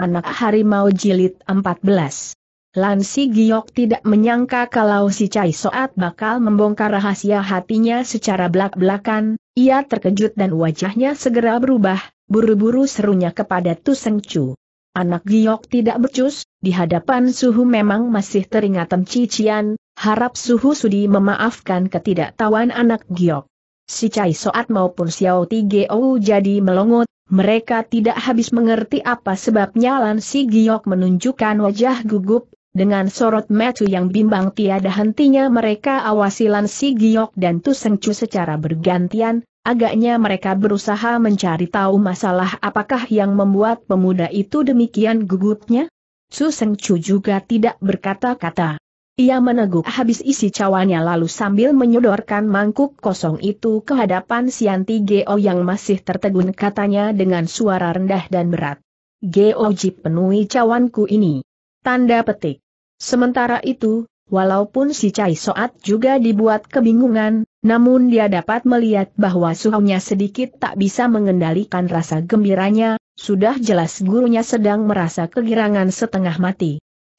Anak Harimau Jilid 14 Lansi Giok tidak menyangka kalau si Cai Soat bakal membongkar rahasia hatinya secara belak-belakan, ia terkejut dan wajahnya segera berubah, buru-buru serunya kepada Tu Seng Chu. Anak Giok tidak becus, di hadapan Suhu memang masih teringat cician, harap Suhu sudi memaafkan ketidaktahuan anak Giok si Cai Soat maupun Xiao Tigeo jadi melongot, mereka tidak habis mengerti apa sebabnya Lan Si Giok menunjukkan wajah gugup, dengan sorot metu yang bimbang tiada hentinya mereka awasi Lan Si Giok dan Tu Seng Chu secara bergantian, agaknya mereka berusaha mencari tahu masalah apakah yang membuat pemuda itu demikian gugupnya. Su Seng Chu juga tidak berkata-kata. Ia meneguk habis isi cawannya lalu sambil menyodorkan mangkuk kosong itu ke hadapan Sianti Geo yang masih tertegun katanya dengan suara rendah dan berat. Geo Jip penuhi cawanku ini. Tanda petik. Sementara itu, walaupun si Cai Soat juga dibuat kebingungan, namun dia dapat melihat bahwa suhunya sedikit tak bisa mengendalikan rasa gembiranya, sudah jelas gurunya sedang merasa kegirangan setengah mati.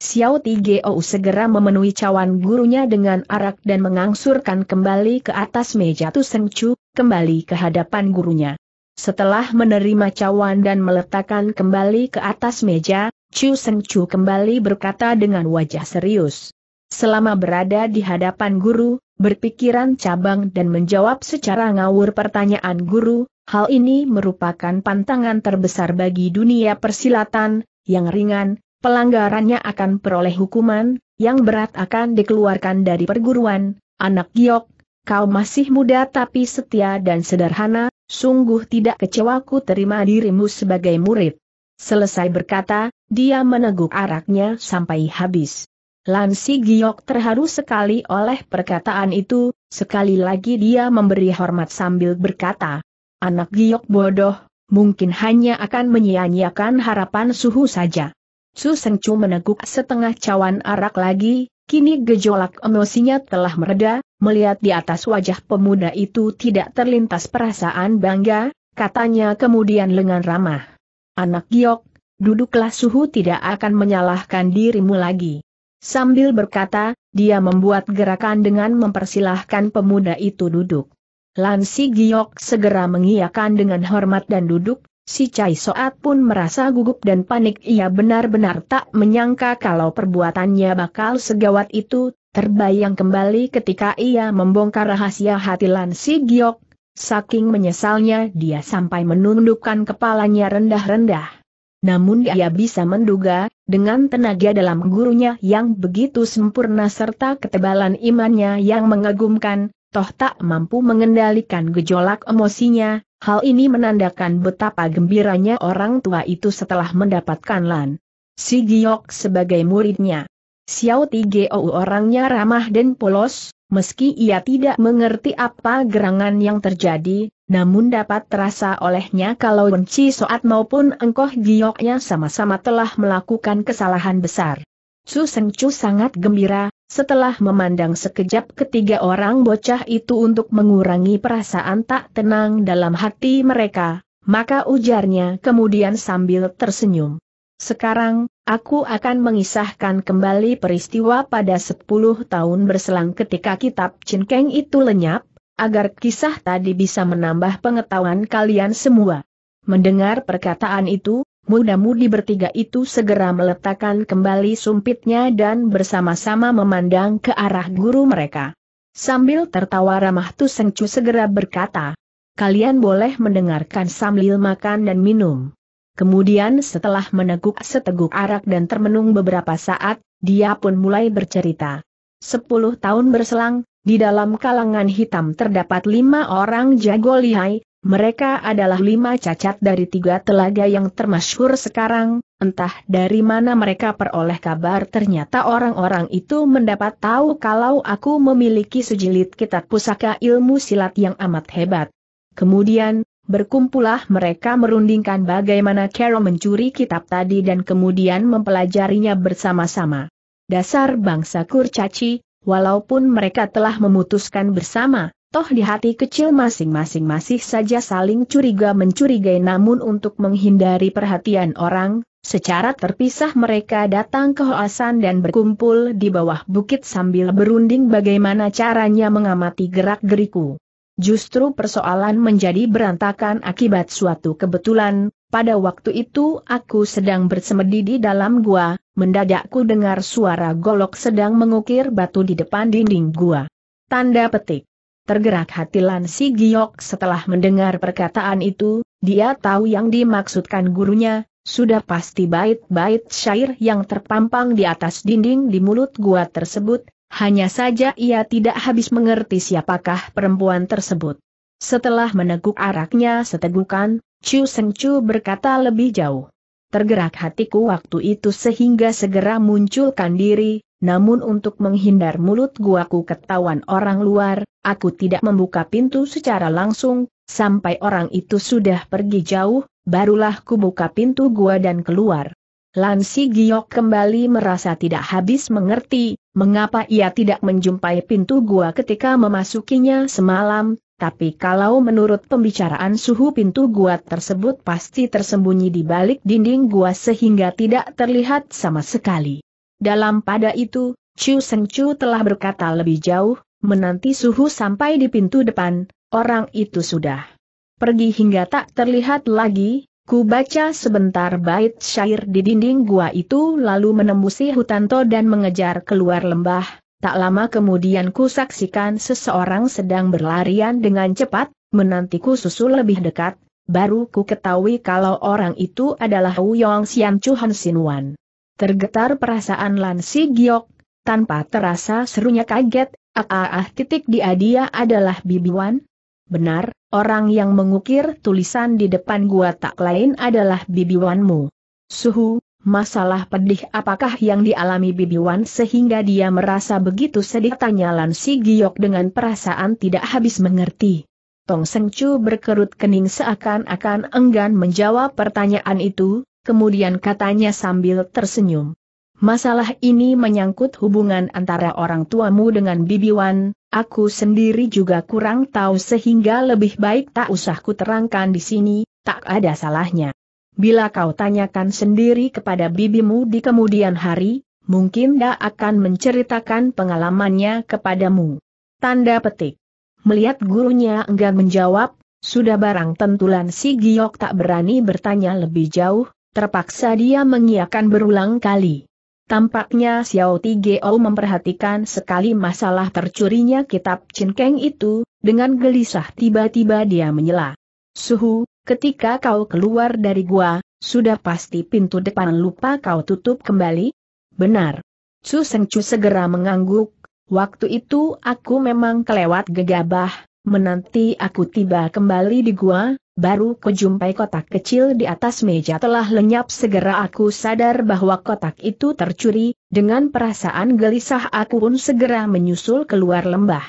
Xiao Tigeo segera memenuhi cawan gurunya dengan arak dan mengangsurkan kembali ke atas meja Tuseng Chu, kembali ke hadapan gurunya. Setelah menerima cawan dan meletakkan kembali ke atas meja, Chu Seng Chu kembali berkata dengan wajah serius. Selama berada di hadapan guru, berpikiran cabang dan menjawab secara ngawur pertanyaan guru, hal ini merupakan pantangan terbesar bagi dunia persilatan, yang ringan, pelanggarannya akan peroleh hukuman, yang berat akan dikeluarkan dari perguruan, anak giok, kau masih muda tapi setia dan sederhana, sungguh tidak kecewaku terima dirimu sebagai murid. Selesai berkata, dia meneguk araknya sampai habis. Lansi Giok terharu sekali oleh perkataan itu, sekali lagi dia memberi hormat sambil berkata, Anak Giok bodoh, mungkin hanya akan menyia-nyiakan harapan suhu saja. Su Seng Chu meneguk setengah cawan arak lagi, kini gejolak emosinya telah mereda, melihat di atas wajah pemuda itu tidak terlintas perasaan bangga, katanya kemudian lengan ramah. Anak giok, duduklah suhu tidak akan menyalahkan dirimu lagi. Sambil berkata, dia membuat gerakan dengan mempersilahkan pemuda itu duduk. Lansi Giok segera mengiyakan dengan hormat dan duduk, Si Cai Soat pun merasa gugup dan panik ia benar-benar tak menyangka kalau perbuatannya bakal segawat itu, terbayang kembali ketika ia membongkar rahasia hati Lan Si Giok, saking menyesalnya dia sampai menundukkan kepalanya rendah-rendah. Namun ia bisa menduga, dengan tenaga dalam gurunya yang begitu sempurna serta ketebalan imannya yang mengagumkan, toh tak mampu mengendalikan gejolak emosinya, Hal ini menandakan betapa gembiranya orang tua itu setelah mendapatkan Lan. Si Giok sebagai muridnya. Xiao Ti Tigeo orangnya ramah dan polos, meski ia tidak mengerti apa gerangan yang terjadi, namun dapat terasa olehnya kalau Wenci Soat maupun Engkoh Gioknya sama-sama telah melakukan kesalahan besar. Su Sengcu sangat gembira, setelah memandang sekejap ketiga orang bocah itu untuk mengurangi perasaan tak tenang dalam hati mereka, maka ujarnya kemudian sambil tersenyum. Sekarang, aku akan mengisahkan kembali peristiwa pada 10 tahun berselang ketika kitab Cinkeng itu lenyap, agar kisah tadi bisa menambah pengetahuan kalian semua. Mendengar perkataan itu, muda-mudi bertiga itu segera meletakkan kembali sumpitnya dan bersama-sama memandang ke arah guru mereka. Sambil tertawa ramah Tu Chu segera berkata, Kalian boleh mendengarkan sambil makan dan minum. Kemudian setelah meneguk seteguk arak dan termenung beberapa saat, dia pun mulai bercerita. Sepuluh tahun berselang, di dalam kalangan hitam terdapat lima orang jago lihai, mereka adalah lima cacat dari tiga telaga yang termasyhur sekarang, entah dari mana mereka peroleh kabar ternyata orang-orang itu mendapat tahu kalau aku memiliki sejilid kitab pusaka ilmu silat yang amat hebat. Kemudian, berkumpulah mereka merundingkan bagaimana Carol mencuri kitab tadi dan kemudian mempelajarinya bersama-sama. Dasar bangsa kurcaci, walaupun mereka telah memutuskan bersama, Toh di hati kecil masing-masing masih saja saling curiga mencurigai namun untuk menghindari perhatian orang, secara terpisah mereka datang ke Hoasan dan berkumpul di bawah bukit sambil berunding bagaimana caranya mengamati gerak-geriku. Justru persoalan menjadi berantakan akibat suatu kebetulan, pada waktu itu aku sedang bersemedi di dalam gua, mendadak ku dengar suara golok sedang mengukir batu di depan dinding gua. Tanda petik. Tergerak hati Lan Si Giok setelah mendengar perkataan itu, dia tahu yang dimaksudkan gurunya, sudah pasti bait-bait syair yang terpampang di atas dinding di mulut gua tersebut, hanya saja ia tidak habis mengerti siapakah perempuan tersebut. Setelah meneguk araknya setegukan, Chu Seng Chu berkata lebih jauh. Tergerak hatiku waktu itu sehingga segera munculkan diri, namun untuk menghindar mulut guaku ketahuan orang luar, aku tidak membuka pintu secara langsung, sampai orang itu sudah pergi jauh, barulah kubuka pintu gua dan keluar. Lansi Giok kembali merasa tidak habis mengerti, mengapa ia tidak menjumpai pintu gua ketika memasukinya semalam, tapi kalau menurut pembicaraan suhu pintu gua tersebut pasti tersembunyi di balik dinding gua sehingga tidak terlihat sama sekali. Dalam pada itu, Chu Seng Chu telah berkata lebih jauh, menanti suhu sampai di pintu depan, orang itu sudah pergi hingga tak terlihat lagi, ku baca sebentar bait syair di dinding gua itu lalu menembusi hutan to dan mengejar keluar lembah, tak lama kemudian ku saksikan seseorang sedang berlarian dengan cepat, menantiku susul lebih dekat, baru ku ketahui kalau orang itu adalah Wu Yong Xian Chu Han Wan. Tergetar perasaan Lansi Giok, tanpa terasa serunya kaget, ah ah titik dia dia adalah Wan. Benar, orang yang mengukir tulisan di depan gua tak lain adalah Bibi Wanmu. Suhu, Masalah pedih apakah yang dialami Bibi Wan sehingga dia merasa begitu sedih tanya Lan Giok dengan perasaan tidak habis mengerti. Tong Seng Chu berkerut kening seakan-akan enggan menjawab pertanyaan itu, kemudian katanya sambil tersenyum. Masalah ini menyangkut hubungan antara orang tuamu dengan Bibi Wan. aku sendiri juga kurang tahu sehingga lebih baik tak usah ku terangkan di sini, tak ada salahnya. Bila kau tanyakan sendiri kepada bibimu di kemudian hari, mungkin dia akan menceritakan pengalamannya kepadamu. Tanda petik. Melihat gurunya enggan menjawab, sudah barang tentulan si Giok tak berani bertanya lebih jauh, Terpaksa dia mengiakan berulang kali. Tampaknya Xiao Ti Tigeo memperhatikan sekali masalah tercurinya kitab Cinkeng itu, dengan gelisah tiba-tiba dia menyela. Suhu, ketika kau keluar dari gua, sudah pasti pintu depan lupa kau tutup kembali? Benar. Su Sengcu segera mengangguk, waktu itu aku memang kelewat gegabah, Menanti aku tiba kembali di gua, baru kujumpai kotak kecil di atas meja telah lenyap segera aku sadar bahwa kotak itu tercuri, dengan perasaan gelisah aku pun segera menyusul keluar lembah.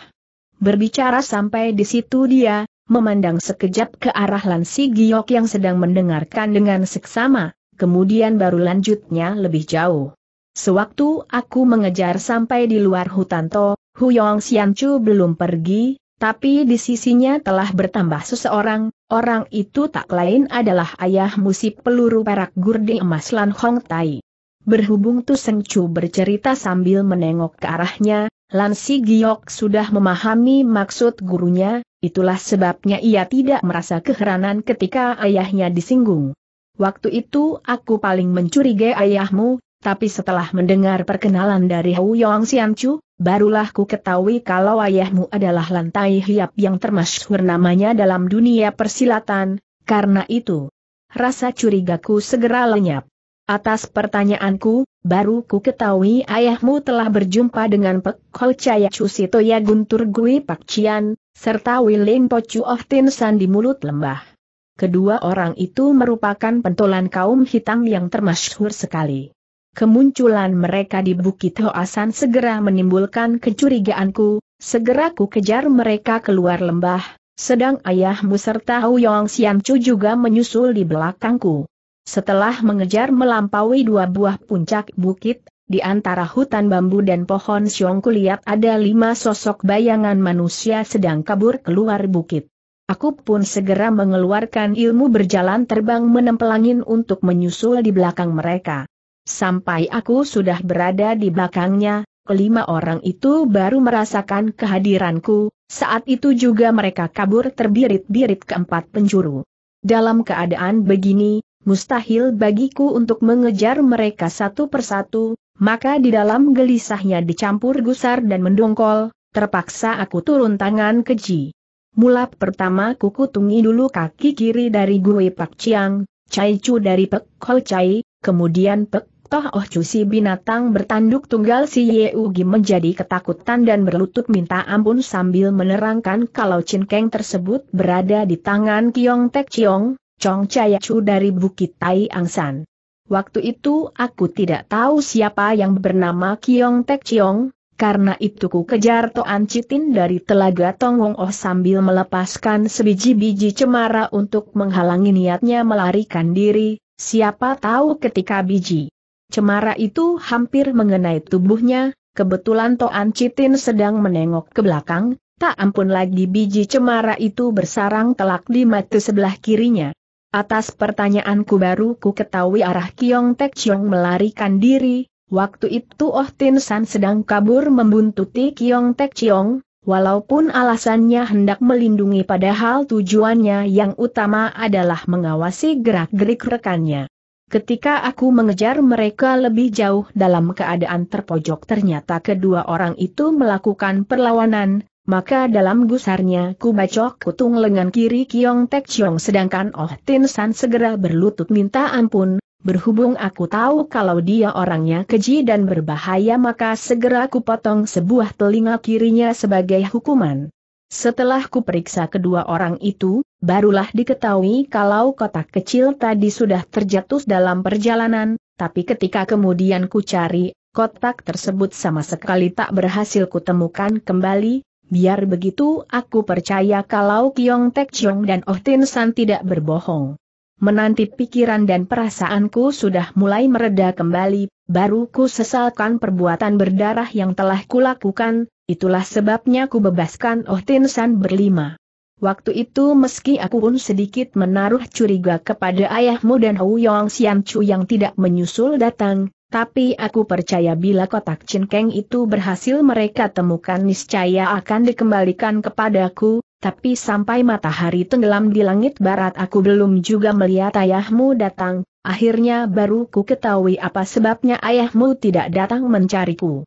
Berbicara sampai di situ dia, memandang sekejap ke arah Lansi Giok yang sedang mendengarkan dengan seksama, kemudian baru lanjutnya lebih jauh. Sewaktu aku mengejar sampai di luar hutan To, Huyong Xianchu belum pergi, tapi di sisinya telah bertambah seseorang, orang itu tak lain adalah ayah musib peluru perak gurdi emas Lan Hong Tai. Berhubung Tu Seng Chu bercerita sambil menengok ke arahnya, Lan Si Giok sudah memahami maksud gurunya, itulah sebabnya ia tidak merasa keheranan ketika ayahnya disinggung. Waktu itu aku paling mencurigai ayahmu, tapi setelah mendengar perkenalan dari Hou Yong Sian Chu, barulah ku ketahui kalau ayahmu adalah lantai hiap yang termasyhur namanya dalam dunia persilatan, karena itu. Rasa curigaku segera lenyap. Atas pertanyaanku, baru ku ketahui ayahmu telah berjumpa dengan Pek Hol Chaya Cusitoya Guntur Gui Pak Cian, serta Wiling Pocu Tin San di mulut lembah. Kedua orang itu merupakan pentolan kaum hitam yang termasyhur sekali. Kemunculan mereka di Bukit Hoasan segera menimbulkan kecurigaanku, segera ku kejar mereka keluar lembah, sedang ayahmu serta Huyong Siam Chu juga menyusul di belakangku. Setelah mengejar melampaui dua buah puncak bukit, di antara hutan bambu dan pohon siong kulihat ada lima sosok bayangan manusia sedang kabur keluar bukit. Aku pun segera mengeluarkan ilmu berjalan terbang menempel angin untuk menyusul di belakang mereka. Sampai aku sudah berada di belakangnya, kelima orang itu baru merasakan kehadiranku, saat itu juga mereka kabur terbirit-birit keempat penjuru. Dalam keadaan begini, mustahil bagiku untuk mengejar mereka satu persatu, maka di dalam gelisahnya dicampur gusar dan mendongkol, terpaksa aku turun tangan keji. Mulap pertama tungi dulu kaki kiri dari Gui Pak Chiang, cai Chu dari Pek Hol Chai, kemudian Pek toh Oh Chu binatang bertanduk tunggal si Ye Ugi menjadi ketakutan dan berlutut minta ampun sambil menerangkan kalau Chin Keng tersebut berada di tangan Kiong Tek Chiong, Chong Chaya Chu dari Bukit Tai Angsan. Waktu itu aku tidak tahu siapa yang bernama Kiong Tek Chiong, karena itu ku kejar Toan Citin dari Telaga Tongwong Oh sambil melepaskan sebiji-biji cemara untuk menghalangi niatnya melarikan diri, siapa tahu ketika biji Cemara itu hampir mengenai tubuhnya, kebetulan Toan Citin sedang menengok ke belakang, tak ampun lagi biji cemara itu bersarang telak di mata sebelah kirinya. Atas pertanyaanku baru ku ketahui arah Kiong Tek Chiong melarikan diri, waktu itu Oh Tin San sedang kabur membuntuti Kiong Tek Chiong, Walaupun alasannya hendak melindungi padahal tujuannya yang utama adalah mengawasi gerak-gerik rekannya. Ketika aku mengejar mereka lebih jauh dalam keadaan terpojok ternyata kedua orang itu melakukan perlawanan, maka dalam gusarnya ku bacok kutung lengan kiri Kiong Tek Chiong sedangkan Oh Tin San segera berlutut minta ampun, berhubung aku tahu kalau dia orangnya keji dan berbahaya maka segera ku potong sebuah telinga kirinya sebagai hukuman. Setelah kuperiksa kedua orang itu, barulah diketahui kalau kotak kecil tadi sudah terjatuh dalam perjalanan, tapi ketika kemudian ku cari, kotak tersebut sama sekali tak berhasil kutemukan kembali, biar begitu aku percaya kalau Kiong Tek Chiong dan Oh Tin San tidak berbohong. Menanti pikiran dan perasaanku sudah mulai mereda kembali, baru ku sesalkan perbuatan berdarah yang telah kulakukan, Itulah sebabnya ku bebaskan Oh Tin San berlima. Waktu itu meski aku pun sedikit menaruh curiga kepada ayahmu dan Hou Yong Sian Chu yang tidak menyusul datang, tapi aku percaya bila kotak cinkeng itu berhasil mereka temukan niscaya akan dikembalikan kepadaku, tapi sampai matahari tenggelam di langit barat aku belum juga melihat ayahmu datang, akhirnya baru ku ketahui apa sebabnya ayahmu tidak datang mencariku.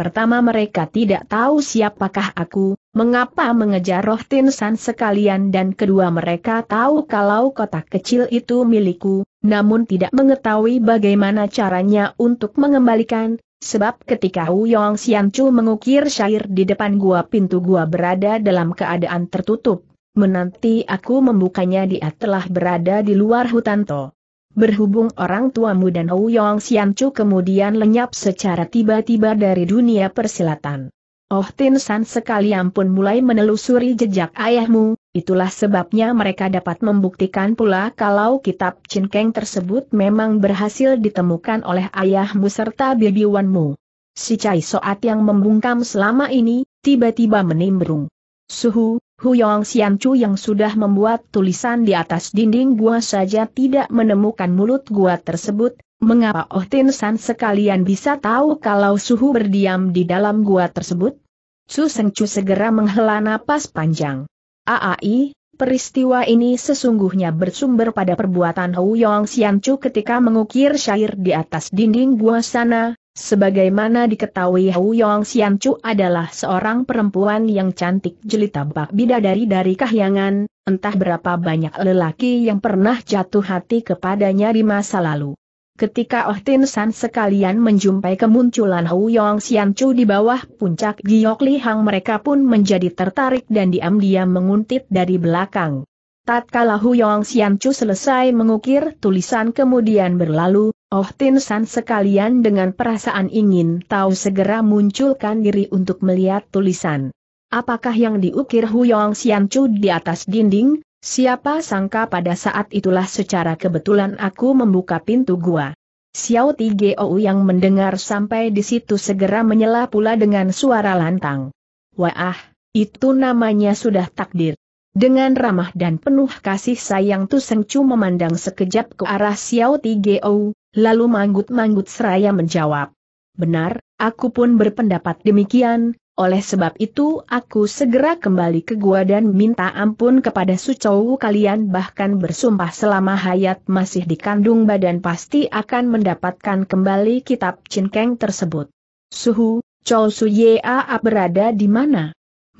Pertama mereka tidak tahu siapakah aku, mengapa mengejar roh Tinsan sekalian dan kedua mereka tahu kalau kotak kecil itu milikku, namun tidak mengetahui bagaimana caranya untuk mengembalikan, sebab ketika Huyong Xianchu mengukir syair di depan gua pintu gua berada dalam keadaan tertutup, menanti aku membukanya dia telah berada di luar hutan to. Berhubung orang tuamu dan Hou Sian Chu kemudian lenyap secara tiba-tiba dari dunia persilatan. Oh Tin San sekalian pun mulai menelusuri jejak ayahmu, itulah sebabnya mereka dapat membuktikan pula kalau kitab Keng tersebut memang berhasil ditemukan oleh ayahmu serta Bibi Wanmu. Si Cai Soat yang membungkam selama ini, tiba-tiba menimbrung. Suhu, Huyong Siam Chu yang sudah membuat tulisan di atas dinding gua saja tidak menemukan mulut gua tersebut, mengapa Oh Tin San sekalian bisa tahu kalau suhu berdiam di dalam gua tersebut? Su Seng Chu segera menghela napas panjang. Aai, peristiwa ini sesungguhnya bersumber pada perbuatan Huyong Siam Chu ketika mengukir syair di atas dinding gua sana, Sebagaimana diketahui Hu Yong Xian Chu adalah seorang perempuan yang cantik jelita bak bidadari dari kahyangan, entah berapa banyak lelaki yang pernah jatuh hati kepadanya di masa lalu. Ketika Oh Tin San sekalian menjumpai kemunculan Hu Yong Xian Chu di bawah puncak Giok Li Hang mereka pun menjadi tertarik dan diam-diam menguntit dari belakang. Tatkala Huyong Xianchu selesai mengukir tulisan kemudian berlalu, Oh Tin San sekalian dengan perasaan ingin tahu segera munculkan diri untuk melihat tulisan. Apakah yang diukir Huyong Xianchu di atas dinding? Siapa sangka pada saat itulah secara kebetulan aku membuka pintu gua. Xiao Ti Tigeo yang mendengar sampai di situ segera menyela pula dengan suara lantang. Wah, itu namanya sudah takdir. Dengan ramah dan penuh kasih sayang Tu Seng Chu memandang sekejap ke arah Xiao Ti Tigeo, lalu manggut-manggut seraya menjawab. Benar, aku pun berpendapat demikian, oleh sebab itu aku segera kembali ke gua dan minta ampun kepada Sucou kalian bahkan bersumpah selama hayat masih dikandung badan pasti akan mendapatkan kembali kitab Keng tersebut. Suhu, Chou Su Yea berada di mana?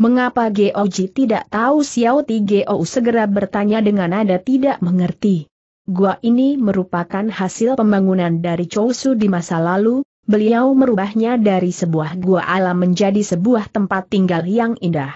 Mengapa Geoji tidak tahu Xiao Ti Geo segera bertanya dengan nada tidak mengerti. Gua ini merupakan hasil pembangunan dari Chou Su di masa lalu, beliau merubahnya dari sebuah gua alam menjadi sebuah tempat tinggal yang indah.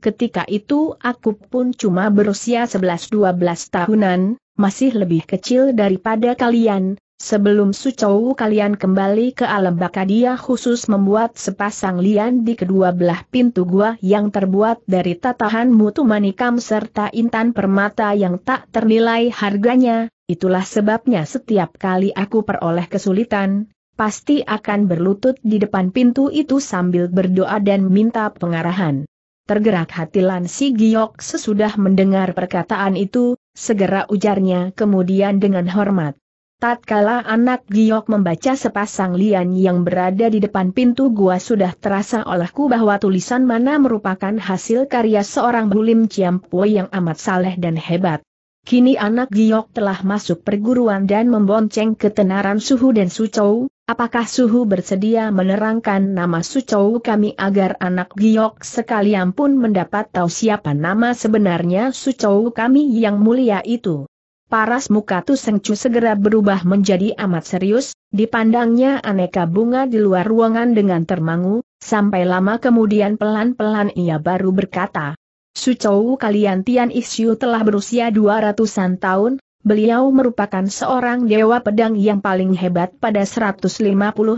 Ketika itu aku pun cuma berusia 11-12 tahunan, masih lebih kecil daripada kalian, Sebelum Sucowu kalian kembali ke alam baka dia khusus membuat sepasang lian di kedua belah pintu gua yang terbuat dari tatahan mutu manikam serta intan permata yang tak ternilai harganya, itulah sebabnya setiap kali aku peroleh kesulitan, pasti akan berlutut di depan pintu itu sambil berdoa dan minta pengarahan. Tergerak hati Lan Si Giok sesudah mendengar perkataan itu, segera ujarnya kemudian dengan hormat. Tatkala anak giok membaca sepasang lian yang berada di depan pintu gua sudah terasa olehku bahwa tulisan mana merupakan hasil karya seorang bulim ciampu yang amat saleh dan hebat. Kini anak giok telah masuk perguruan dan membonceng ketenaran suhu dan sucou, apakah suhu bersedia menerangkan nama sucou kami agar anak giok sekalian pun mendapat tahu siapa nama sebenarnya sucou kami yang mulia itu. Paras muka Tu Sengcu segera berubah menjadi amat serius, dipandangnya aneka bunga di luar ruangan dengan termangu, sampai lama kemudian pelan-pelan ia baru berkata, Sucou kalian Tian Isyu telah berusia dua ratusan tahun, Beliau merupakan seorang dewa pedang yang paling hebat pada 150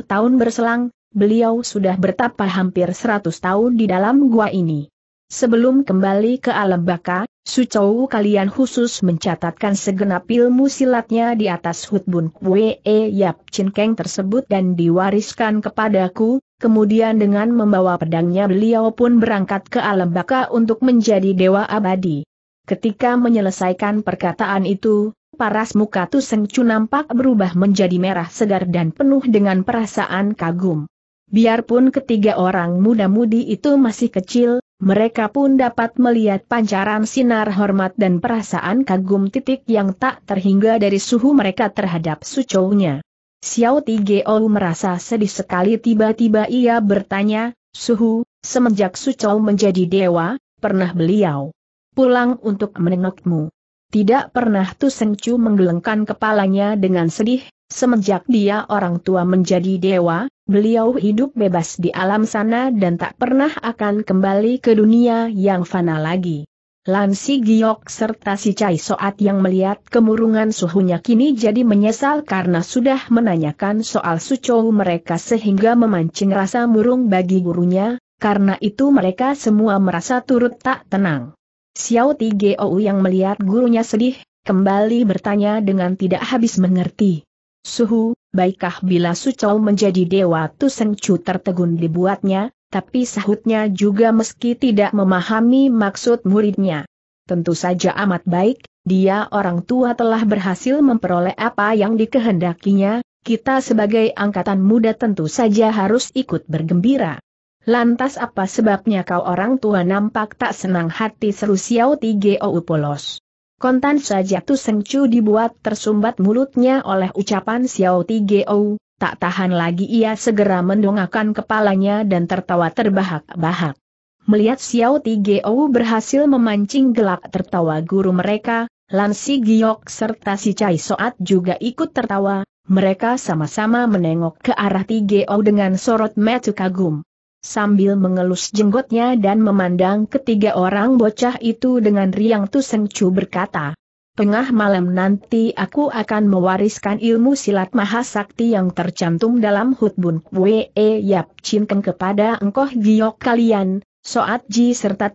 tahun berselang, beliau sudah bertapa hampir 100 tahun di dalam gua ini sebelum kembali ke alam baka, Sucou kalian khusus mencatatkan segenap ilmu silatnya di atas Hutbun Kwe Yap Chin Keng tersebut dan diwariskan kepadaku, kemudian dengan membawa pedangnya beliau pun berangkat ke alam baka untuk menjadi dewa abadi. Ketika menyelesaikan perkataan itu, paras muka Tuseng nampak berubah menjadi merah segar dan penuh dengan perasaan kagum. Biarpun ketiga orang muda-mudi itu masih kecil, mereka pun dapat melihat pancaran sinar hormat dan perasaan kagum titik yang tak terhingga dari suhu mereka terhadap sucounya. Xiao Tigeo merasa sedih sekali tiba-tiba ia bertanya, Suhu, semenjak sucow menjadi dewa, pernah beliau pulang untuk menengokmu. Tidak pernah Tu Seng menggelengkan kepalanya dengan sedih, semenjak dia orang tua menjadi dewa, beliau hidup bebas di alam sana dan tak pernah akan kembali ke dunia yang fana lagi. Lan Si Giok serta si Cai Soat yang melihat kemurungan suhunya kini jadi menyesal karena sudah menanyakan soal Sucou mereka sehingga memancing rasa murung bagi gurunya, karena itu mereka semua merasa turut tak tenang. Xiao Tigou yang melihat gurunya sedih, kembali bertanya dengan tidak habis mengerti. Suhu, baikkah bila Sucau menjadi dewa Chu tertegun dibuatnya, tapi sahutnya juga meski tidak memahami maksud muridnya. Tentu saja amat baik, dia orang tua telah berhasil memperoleh apa yang dikehendakinya, kita sebagai angkatan muda tentu saja harus ikut bergembira. Lantas apa sebabnya kau orang tua nampak tak senang hati seru Xiao Tigeo polos? Kontan saja Tu sengcu dibuat tersumbat mulutnya oleh ucapan Xiao Tigeo, tak tahan lagi ia segera mendongakkan kepalanya dan tertawa terbahak-bahak. Melihat Xiao Ti Tigeo berhasil memancing gelak tertawa guru mereka, Lan Si Giok serta si Cai Soat juga ikut tertawa, mereka sama-sama menengok ke arah Ti Tigeo dengan sorot mata kagum sambil mengelus jenggotnya dan memandang ketiga orang bocah itu dengan riang Tu Seng berkata. Tengah malam nanti aku akan mewariskan ilmu silat mahasakti yang tercantum dalam Hutbun Wee e, Yap Chin Keng kepada engkoh giok kalian, Soat Ji serta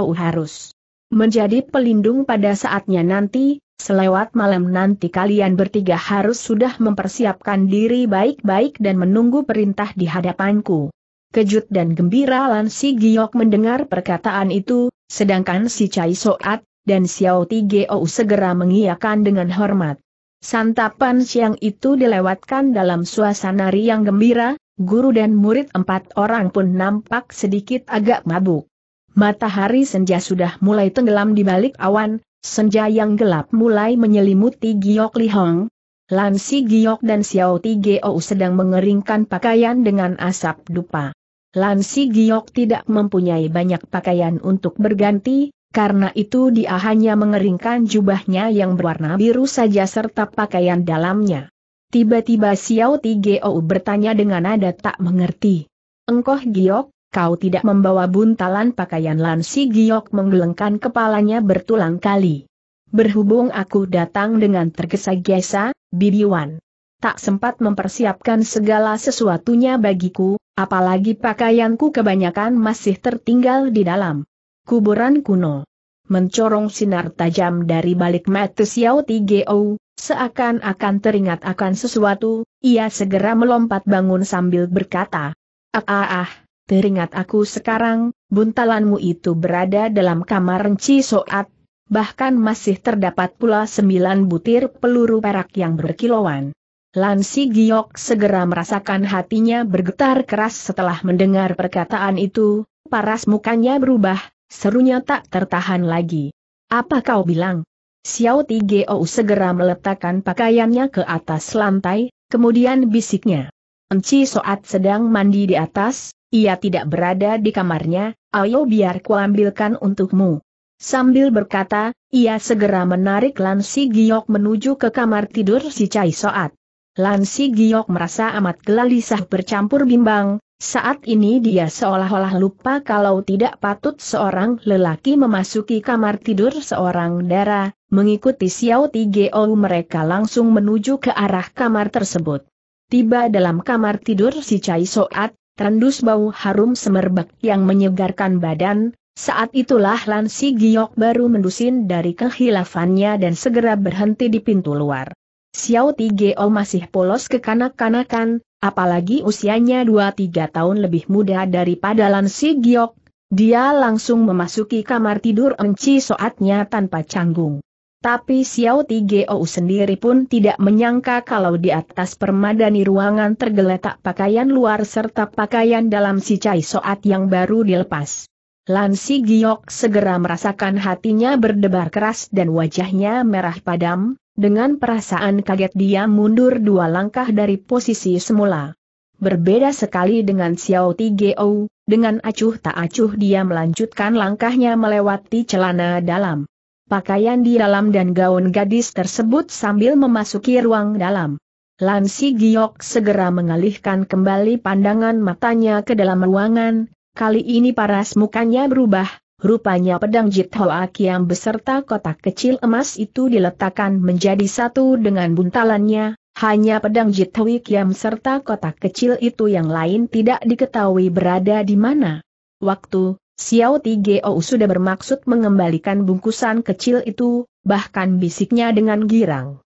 Ou harus menjadi pelindung pada saatnya nanti, selewat malam nanti kalian bertiga harus sudah mempersiapkan diri baik-baik dan menunggu perintah di hadapanku. Kejut dan gembira Lan Si Giok mendengar perkataan itu, sedangkan si Cai Soat, dan Xiao Ti Tigeo segera mengiyakan dengan hormat. Santapan siang itu dilewatkan dalam suasana riang gembira, guru dan murid empat orang pun nampak sedikit agak mabuk. Matahari senja sudah mulai tenggelam di balik awan, senja yang gelap mulai menyelimuti Giok Lihong, Lan Si Giok dan Xiao Ti Tigeo sedang mengeringkan pakaian dengan asap dupa. Lansi Giok tidak mempunyai banyak pakaian untuk berganti, karena itu dia hanya mengeringkan jubahnya yang berwarna biru saja serta pakaian dalamnya. Tiba-tiba Xiao Ti Gou bertanya dengan nada tak mengerti. Engkoh Giok, kau tidak membawa buntalan pakaian Lansi Giok menggelengkan kepalanya bertulang kali. Berhubung aku datang dengan tergesa-gesa, Bibi Wan Tak sempat mempersiapkan segala sesuatunya bagiku, Apalagi pakaianku kebanyakan masih tertinggal di dalam kuburan kuno. Mencorong sinar tajam dari balik mata Xiao Tigeo, seakan-akan teringat akan sesuatu, ia segera melompat bangun sambil berkata, Ah ah ah, teringat aku sekarang, buntalanmu itu berada dalam kamar renci Soat, bahkan masih terdapat pula sembilan butir peluru perak yang berkilauan. Lansi Giok segera merasakan hatinya bergetar keras setelah mendengar perkataan itu, paras mukanya berubah, serunya tak tertahan lagi. Apa kau bilang? Xiao Ti Tigeo segera meletakkan pakaiannya ke atas lantai, kemudian bisiknya. Enci Soat sedang mandi di atas, ia tidak berada di kamarnya, ayo biar kuambilkan untukmu. Sambil berkata, ia segera menarik Lan Si Giok menuju ke kamar tidur si Cai Soat. Lansi Giok merasa amat gelisah bercampur bimbang, saat ini dia seolah-olah lupa kalau tidak patut seorang lelaki memasuki kamar tidur seorang dara, mengikuti Xiao Ti Tigeo mereka langsung menuju ke arah kamar tersebut. Tiba dalam kamar tidur si cai Soat, terendus bau harum semerbak yang menyegarkan badan, saat itulah Lansi Giok baru mendusin dari kehilafannya dan segera berhenti di pintu luar. Xiao Tigeo masih polos kekanak-kanakan, apalagi usianya 2-3 tahun lebih muda daripada Lan Si Giok, dia langsung memasuki kamar tidur Enci soatnya tanpa canggung. Tapi Xiao Tigeo sendiri pun tidak menyangka kalau di atas permadani ruangan tergeletak pakaian luar serta pakaian dalam si Cai Soat yang baru dilepas. Lan Si Giok segera merasakan hatinya berdebar keras dan wajahnya merah padam, dengan perasaan kaget dia mundur dua langkah dari posisi semula. Berbeda sekali dengan Xiao Tigeo, dengan acuh tak acuh dia melanjutkan langkahnya melewati celana dalam. Pakaian di dalam dan gaun gadis tersebut sambil memasuki ruang dalam. Lan Si Giok segera mengalihkan kembali pandangan matanya ke dalam ruangan, kali ini paras mukanya berubah, Rupanya pedang Jithoa Kiam beserta kotak kecil emas itu diletakkan menjadi satu dengan buntalannya, hanya pedang Jithoa Kiam serta kotak kecil itu yang lain tidak diketahui berada di mana. Waktu, Xiao Tigeo sudah bermaksud mengembalikan bungkusan kecil itu, bahkan bisiknya dengan girang.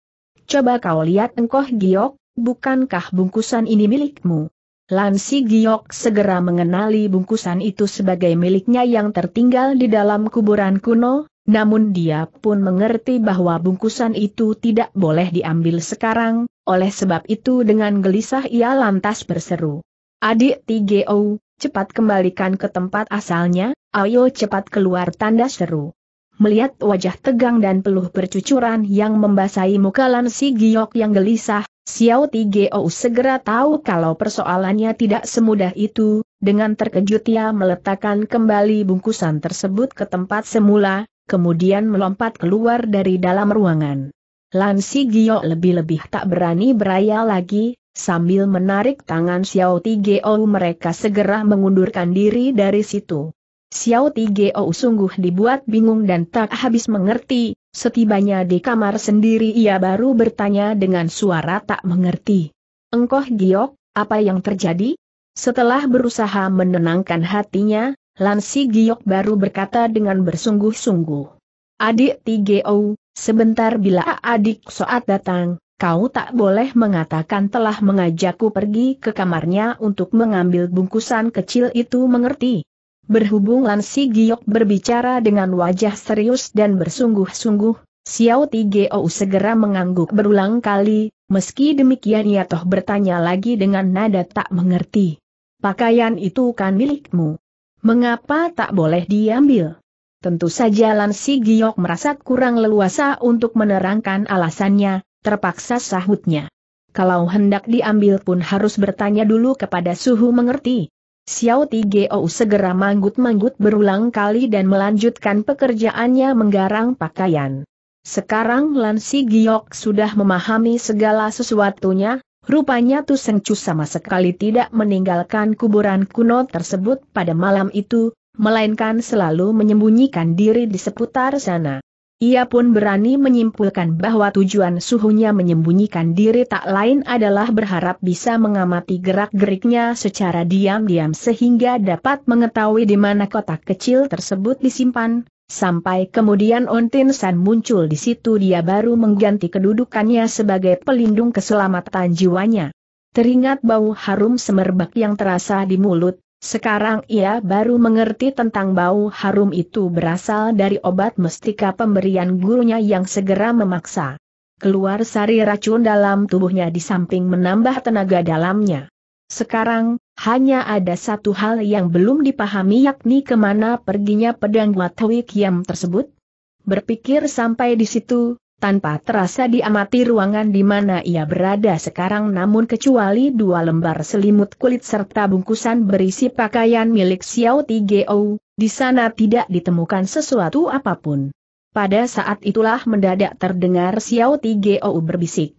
Coba kau lihat engkau giok, bukankah bungkusan ini milikmu? Lansi Giok segera mengenali bungkusan itu sebagai miliknya yang tertinggal di dalam kuburan kuno, namun dia pun mengerti bahwa bungkusan itu tidak boleh diambil sekarang, oleh sebab itu dengan gelisah ia lantas berseru. Adik Tigeo, cepat kembalikan ke tempat asalnya, ayo cepat keluar tanda seru. Melihat wajah tegang dan peluh bercucuran yang membasahi muka Lansi Giok yang gelisah, Xiao Ou segera tahu kalau persoalannya tidak semudah itu, dengan terkejut ia meletakkan kembali bungkusan tersebut ke tempat semula, kemudian melompat keluar dari dalam ruangan. Lan Si Gio lebih-lebih tak berani beraya lagi, sambil menarik tangan Xiao Ou mereka segera mengundurkan diri dari situ. Xiao Tigeo sungguh dibuat bingung dan tak habis mengerti, setibanya di kamar sendiri ia baru bertanya dengan suara tak mengerti. Engkoh Giok, apa yang terjadi? Setelah berusaha menenangkan hatinya, Lansi Giok baru berkata dengan bersungguh-sungguh. Adik Tigeo, sebentar bila adik soat datang, kau tak boleh mengatakan telah mengajakku pergi ke kamarnya untuk mengambil bungkusan kecil itu mengerti. Berhubung Lansi Giok berbicara dengan wajah serius dan bersungguh-sungguh, Xiao Tigeo segera mengangguk berulang kali, meski demikian ia toh bertanya lagi dengan nada tak mengerti. Pakaian itu kan milikmu. Mengapa tak boleh diambil? Tentu saja Lansi Giok merasa kurang leluasa untuk menerangkan alasannya, terpaksa sahutnya. Kalau hendak diambil pun harus bertanya dulu kepada suhu mengerti. Xiao Tigeo segera manggut-manggut berulang kali dan melanjutkan pekerjaannya menggarang pakaian. Sekarang Lan Si Giok sudah memahami segala sesuatunya, rupanya Tu Seng Chu sama sekali tidak meninggalkan kuburan kuno tersebut pada malam itu, melainkan selalu menyembunyikan diri di seputar sana. Ia pun berani menyimpulkan bahwa tujuan suhunya menyembunyikan diri tak lain adalah berharap bisa mengamati gerak-geriknya secara diam-diam sehingga dapat mengetahui di mana kotak kecil tersebut disimpan, Sampai kemudian Ontin San muncul di situ dia baru mengganti kedudukannya sebagai pelindung keselamatan jiwanya. Teringat bau harum semerbak yang terasa di mulut, sekarang ia baru mengerti tentang bau harum itu berasal dari obat mestika pemberian gurunya yang segera memaksa. Keluar sari racun dalam tubuhnya di samping menambah tenaga dalamnya. Sekarang, hanya ada satu hal yang belum dipahami yakni kemana perginya pedang Watwi Kiam tersebut. Berpikir sampai di situ, tanpa terasa diamati ruangan di mana ia berada sekarang namun kecuali dua lembar selimut kulit serta bungkusan berisi pakaian milik Xiao Tigeo, di sana tidak ditemukan sesuatu apapun. Pada saat itulah mendadak terdengar Xiao Tigeo berbisik.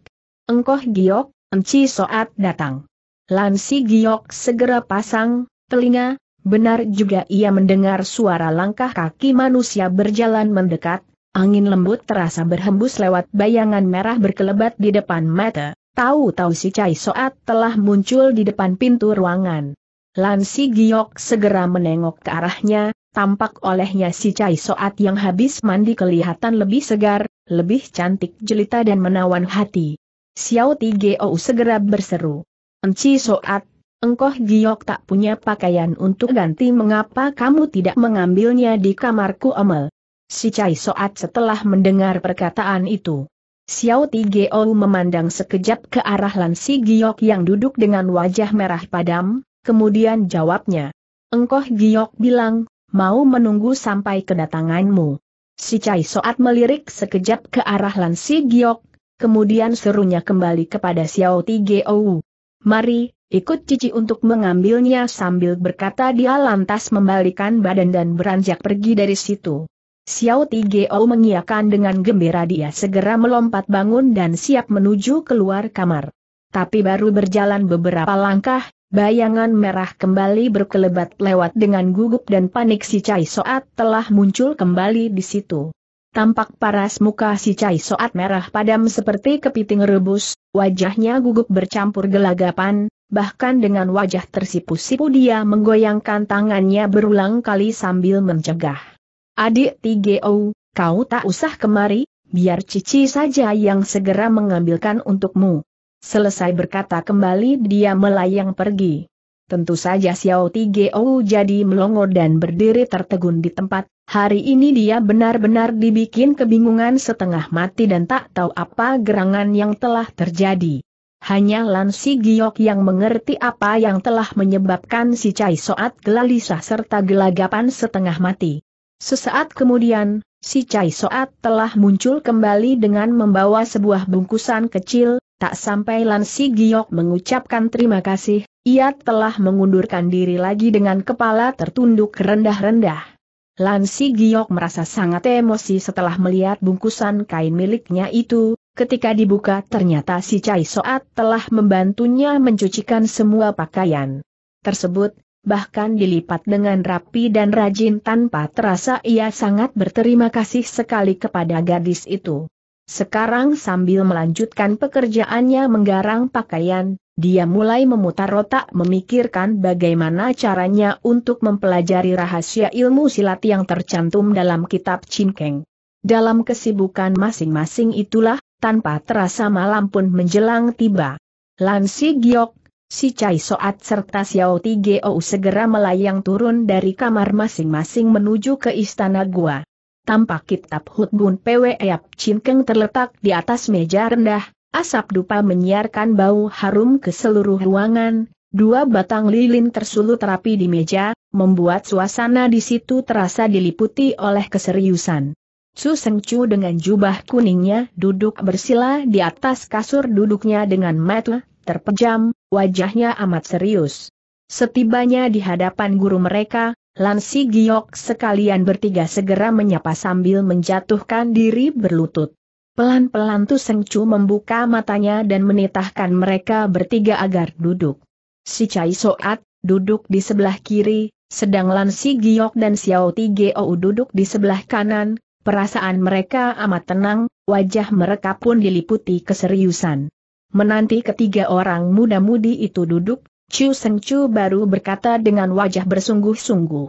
Engkoh giok, enci soat datang. Lansi giok segera pasang, telinga, benar juga ia mendengar suara langkah kaki manusia berjalan mendekat, Angin lembut terasa berhembus lewat bayangan merah berkelebat di depan mata. Tahu-tahu si Cai Soat telah muncul di depan pintu ruangan. Lansi Giok segera menengok ke arahnya, tampak olehnya si Cai Soat yang habis mandi kelihatan lebih segar, lebih cantik jelita dan menawan hati. Xiao Ti Geou segera berseru. Enci Soat, engkoh Giok tak punya pakaian untuk ganti mengapa kamu tidak mengambilnya di kamarku Amel? Si Cai Soat setelah mendengar perkataan itu. Xiao Ti Tigeo memandang sekejap ke arah Lan Si Giok yang duduk dengan wajah merah padam, kemudian jawabnya. Engkoh Giok bilang, mau menunggu sampai kedatanganmu. Si Cai Soat melirik sekejap ke arah Lan Si Giok, kemudian serunya kembali kepada Xiao Ti Tigeo. Mari, ikut Cici untuk mengambilnya sambil berkata dia lantas membalikan badan dan beranjak pergi dari situ. Xiao Tigeo mengiakan dengan gembira dia segera melompat bangun dan siap menuju keluar kamar. Tapi baru berjalan beberapa langkah, bayangan merah kembali berkelebat lewat dengan gugup dan panik si Cai Soat telah muncul kembali di situ. Tampak paras muka si Cai Soat merah padam seperti kepiting rebus, wajahnya gugup bercampur gelagapan, bahkan dengan wajah tersipu-sipu dia menggoyangkan tangannya berulang kali sambil mencegah. Adik Tigeo, kau tak usah kemari, biar Cici saja yang segera mengambilkan untukmu. Selesai berkata kembali dia melayang pergi. Tentu saja Xiao Tigeo jadi melongo dan berdiri tertegun di tempat, hari ini dia benar-benar dibikin kebingungan setengah mati dan tak tahu apa gerangan yang telah terjadi. Hanya Lan Si Giok yang mengerti apa yang telah menyebabkan si Cai Soat gelisah serta gelagapan setengah mati. Sesaat kemudian, si Cai Soat telah muncul kembali dengan membawa sebuah bungkusan kecil, tak sampai Lansi Giok mengucapkan terima kasih, ia telah mengundurkan diri lagi dengan kepala tertunduk rendah-rendah. Lansi Giok merasa sangat emosi setelah melihat bungkusan kain miliknya itu, ketika dibuka ternyata si Cai Soat telah membantunya mencucikan semua pakaian tersebut, bahkan dilipat dengan rapi dan rajin tanpa terasa ia sangat berterima kasih sekali kepada gadis itu. Sekarang sambil melanjutkan pekerjaannya menggarang pakaian, dia mulai memutar otak memikirkan bagaimana caranya untuk mempelajari rahasia ilmu silat yang tercantum dalam kitab Cinkeng. Dalam kesibukan masing-masing itulah, tanpa terasa malam pun menjelang tiba. Lansi Giok, Si Cai Soat serta Xiao Geo segera melayang turun dari kamar masing-masing menuju ke istana gua. Tampak kitab Hut Bun Pwe Yap Chin Keng terletak di atas meja rendah, asap dupa menyiarkan bau harum ke seluruh ruangan, dua batang lilin tersulut rapi di meja, membuat suasana di situ terasa diliputi oleh keseriusan. Su Seng Chu dengan jubah kuningnya duduk bersila di atas kasur duduknya dengan mata terpejam, wajahnya amat serius. Setibanya di hadapan guru mereka, Lansi Giok sekalian bertiga segera menyapa sambil menjatuhkan diri berlutut. Pelan-pelan Tu Sengcu membuka matanya dan menitahkan mereka bertiga agar duduk. Si Chai Soat, duduk di sebelah kiri, sedang Lansi Giok dan Xiao Ti Geou duduk di sebelah kanan, perasaan mereka amat tenang, wajah mereka pun diliputi keseriusan. Menanti ketiga orang muda-mudi itu duduk, Chu Seng Chu baru berkata dengan wajah bersungguh-sungguh.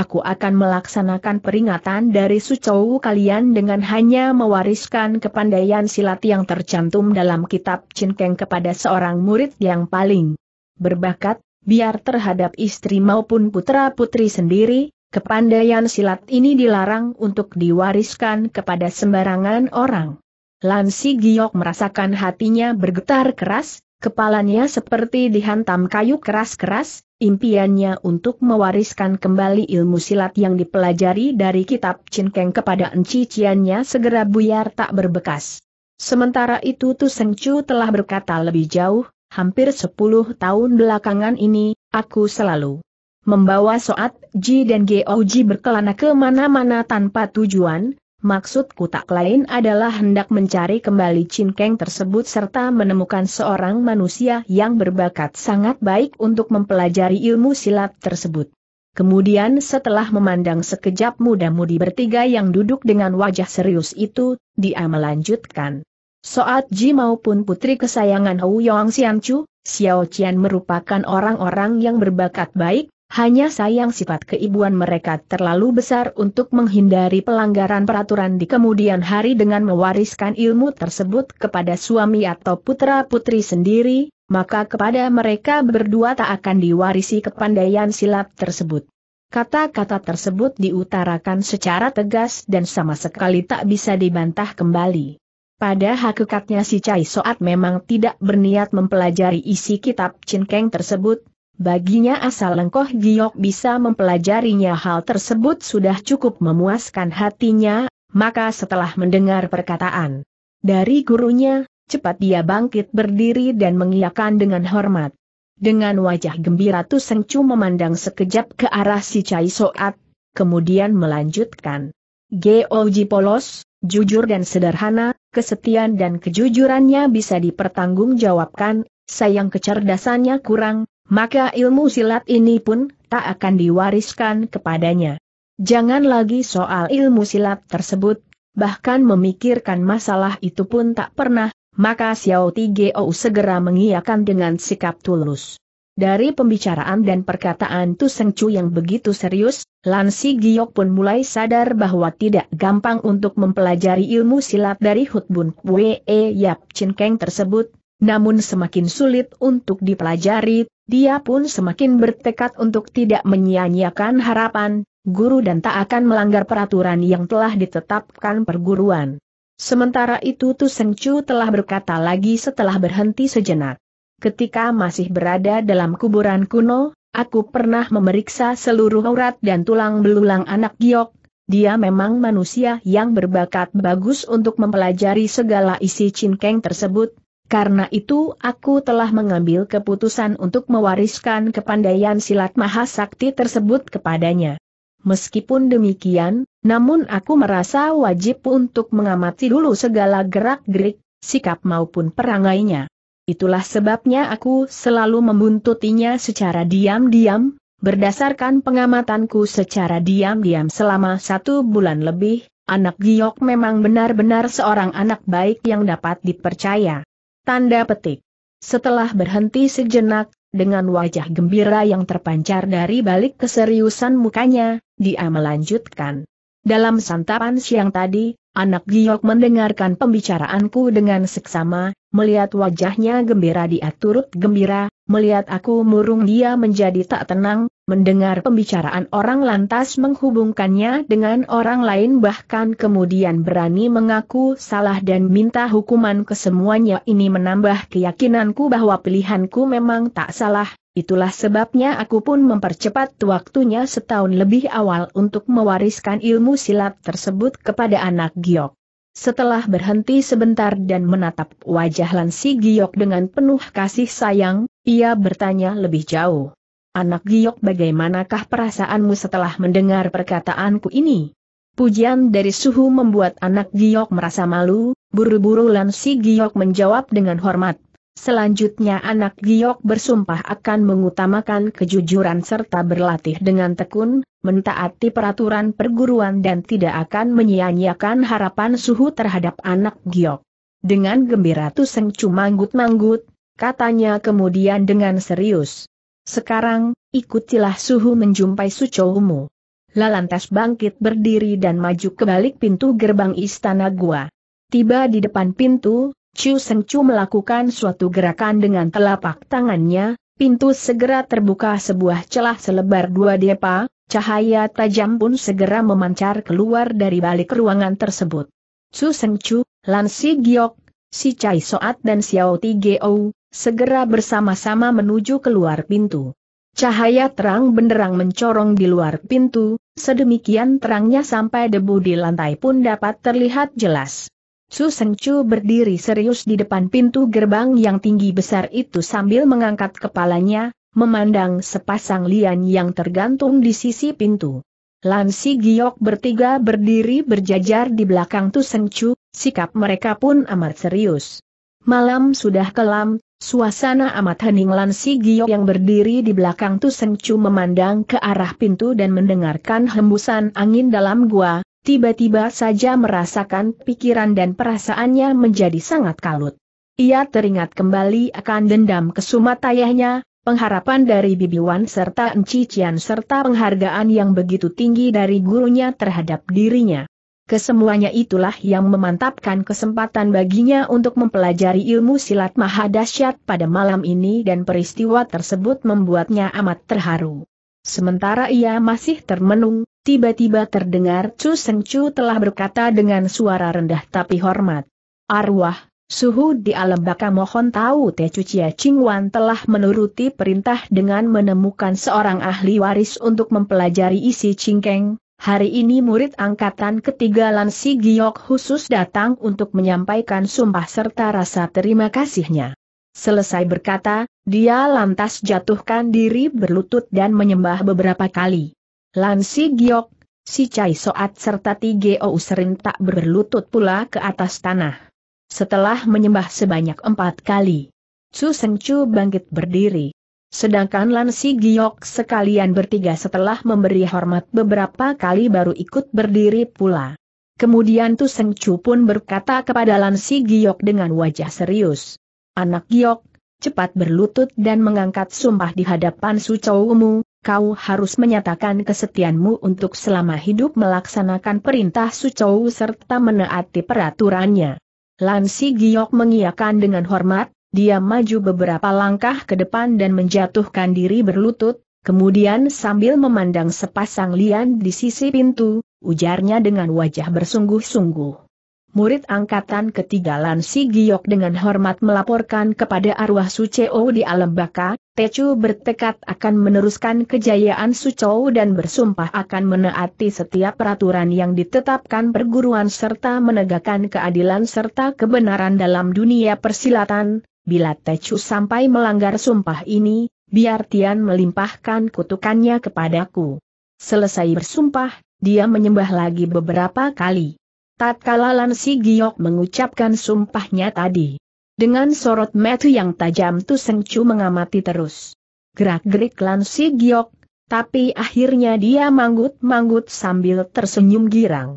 Aku akan melaksanakan peringatan dari Sucou kalian dengan hanya mewariskan kepandaian silat yang tercantum dalam kitab Cinkeng kepada seorang murid yang paling berbakat, biar terhadap istri maupun putra-putri sendiri, kepandaian silat ini dilarang untuk diwariskan kepada sembarangan orang. Lansi Giok merasakan hatinya bergetar keras, kepalanya seperti dihantam kayu keras-keras, impiannya untuk mewariskan kembali ilmu silat yang dipelajari dari kitab Cinkeng kepada enciciannya segera buyar tak berbekas. Sementara itu Tu Seng Chu telah berkata lebih jauh, hampir 10 tahun belakangan ini, aku selalu membawa Soat Ji dan Geo Ji berkelana kemana-mana tanpa tujuan, Maksudku tak lain adalah hendak mencari kembali Keng tersebut serta menemukan seorang manusia yang berbakat sangat baik untuk mempelajari ilmu silat tersebut. Kemudian setelah memandang sekejap muda-mudi bertiga yang duduk dengan wajah serius itu, dia melanjutkan. Soat Ji maupun putri kesayangan Hou Yong Xianchu, Xiao Qian merupakan orang-orang yang berbakat baik, hanya sayang sifat keibuan mereka terlalu besar untuk menghindari pelanggaran peraturan di kemudian hari dengan mewariskan ilmu tersebut kepada suami atau putra-putri sendiri, maka kepada mereka berdua tak akan diwarisi kepandaian silat tersebut. Kata-kata tersebut diutarakan secara tegas dan sama sekali tak bisa dibantah kembali. Pada hakikatnya si Cai Soat memang tidak berniat mempelajari isi kitab Cinkeng tersebut, Baginya asal Lengkoh Giok bisa mempelajarinya hal tersebut sudah cukup memuaskan hatinya, maka setelah mendengar perkataan dari gurunya, cepat dia bangkit berdiri dan mengiyakan dengan hormat. Dengan wajah gembira Tu cuma memandang sekejap ke arah si Cai Soat, kemudian melanjutkan. Geoji polos, jujur dan sederhana, kesetiaan dan kejujurannya bisa dipertanggungjawabkan, sayang kecerdasannya kurang, maka ilmu silat ini pun tak akan diwariskan kepadanya. Jangan lagi soal ilmu silat tersebut, bahkan memikirkan masalah itu pun tak pernah, maka Xiao Tigeo segera mengiyakan dengan sikap tulus. Dari pembicaraan dan perkataan Tu Seng Chu yang begitu serius, Lan Si Giok pun mulai sadar bahwa tidak gampang untuk mempelajari ilmu silat dari Hutbun Wei Yap Chin Keng tersebut, namun semakin sulit untuk dipelajari, dia pun semakin bertekad untuk tidak menyia-nyiakan harapan, guru dan tak akan melanggar peraturan yang telah ditetapkan perguruan. Sementara itu Tu Seng Chu telah berkata lagi setelah berhenti sejenak. Ketika masih berada dalam kuburan kuno, aku pernah memeriksa seluruh urat dan tulang belulang anak giok, dia memang manusia yang berbakat bagus untuk mempelajari segala isi cinkeng tersebut, karena itu aku telah mengambil keputusan untuk mewariskan kepandaian silat mahasakti tersebut kepadanya. Meskipun demikian, namun aku merasa wajib untuk mengamati dulu segala gerak-gerik, sikap maupun perangainya. Itulah sebabnya aku selalu membuntutinya secara diam-diam, berdasarkan pengamatanku secara diam-diam selama satu bulan lebih, anak Giok memang benar-benar seorang anak baik yang dapat dipercaya. Tanda petik. Setelah berhenti sejenak, dengan wajah gembira yang terpancar dari balik keseriusan mukanya, dia melanjutkan. Dalam santapan siang tadi, anak giok mendengarkan pembicaraanku dengan seksama, melihat wajahnya gembira dia turut gembira, melihat aku murung dia menjadi tak tenang, mendengar pembicaraan orang lantas menghubungkannya dengan orang lain bahkan kemudian berani mengaku salah dan minta hukuman kesemuanya ini menambah keyakinanku bahwa pilihanku memang tak salah, Itulah sebabnya aku pun mempercepat waktunya setahun lebih awal untuk mewariskan ilmu silat tersebut kepada anak Giok. Setelah berhenti sebentar dan menatap wajah Lansi Giok dengan penuh kasih sayang, ia bertanya lebih jauh. Anak Giok, bagaimanakah perasaanmu setelah mendengar perkataanku ini? Pujian dari suhu membuat anak Giok merasa malu, buru-buru Lansi Giok menjawab dengan hormat, Selanjutnya anak giok bersumpah akan mengutamakan kejujuran serta berlatih dengan tekun, mentaati peraturan perguruan dan tidak akan menyia-nyiakan harapan suhu terhadap anak giok. Dengan gembira Tuseng manggut manggut katanya kemudian dengan serius. Sekarang, ikutilah suhu menjumpai sucoumu. Lalantas bangkit berdiri dan maju ke balik pintu gerbang istana gua. Tiba di depan pintu, Chu Seng Chu melakukan suatu gerakan dengan telapak tangannya, pintu segera terbuka sebuah celah selebar dua depa, cahaya tajam pun segera memancar keluar dari balik ruangan tersebut. Chu Seng Chu, Lan Si Giok, Si Chai Soat dan Xiao Ti Geo, segera bersama-sama menuju keluar pintu. Cahaya terang benderang mencorong di luar pintu, sedemikian terangnya sampai debu di lantai pun dapat terlihat jelas. Su Seng Chu berdiri serius di depan pintu gerbang yang tinggi besar itu sambil mengangkat kepalanya, memandang sepasang lian yang tergantung di sisi pintu. Lansi Giok bertiga berdiri berjajar di belakang Tu Seng Chu, sikap mereka pun amat serius. Malam sudah kelam, Suasana amat hening Lansi Giok yang berdiri di belakang Tu Chu memandang ke arah pintu dan mendengarkan hembusan angin dalam gua, tiba-tiba saja merasakan pikiran dan perasaannya menjadi sangat kalut. Ia teringat kembali akan dendam kesumat ayahnya, pengharapan dari Bibi Wan serta encician serta penghargaan yang begitu tinggi dari gurunya terhadap dirinya. Kesemuanya itulah yang memantapkan kesempatan baginya untuk mempelajari ilmu silat mahadasyat pada malam ini dan peristiwa tersebut membuatnya amat terharu. Sementara ia masih termenung, Tiba-tiba terdengar Chu Seng Chu telah berkata dengan suara rendah tapi hormat. Arwah, suhu di alam baka mohon tahu Teh ya Ching Wan telah menuruti perintah dengan menemukan seorang ahli waris untuk mempelajari isi cingkeng. Hari ini murid angkatan ketiga Lansi Giok khusus datang untuk menyampaikan sumpah serta rasa terima kasihnya. Selesai berkata, dia lantas jatuhkan diri berlutut dan menyembah beberapa kali. Lan Si Giok, Si Cai Soat serta sering serentak berlutut pula ke atas tanah. Setelah menyembah sebanyak empat kali, Su Seng Chu bangkit berdiri. Sedangkan Lan Si Giok sekalian bertiga setelah memberi hormat beberapa kali baru ikut berdiri pula. Kemudian Tu Seng Chu pun berkata kepada Lan Si Giok dengan wajah serius. Anak Giok, cepat berlutut dan mengangkat sumpah di hadapan Su mu." kau harus menyatakan kesetiaanmu untuk selama hidup melaksanakan perintah Sucou serta menaati peraturannya. Lansi Giok mengiakan dengan hormat, dia maju beberapa langkah ke depan dan menjatuhkan diri berlutut, kemudian sambil memandang sepasang lian di sisi pintu, ujarnya dengan wajah bersungguh-sungguh murid angkatan ketiga Lan Si Giok dengan hormat melaporkan kepada arwah Su Suceo di alam baka, Techu bertekad akan meneruskan kejayaan Su Suceo dan bersumpah akan menaati setiap peraturan yang ditetapkan perguruan serta menegakkan keadilan serta kebenaran dalam dunia persilatan, bila Techu sampai melanggar sumpah ini, biar Tian melimpahkan kutukannya kepadaku. Selesai bersumpah, dia menyembah lagi beberapa kali tatkala lansi Giok mengucapkan sumpahnya tadi. Dengan sorot metu yang tajam Tu Seng Chu mengamati terus. Gerak-gerik lansi Giok, tapi akhirnya dia manggut-manggut sambil tersenyum girang.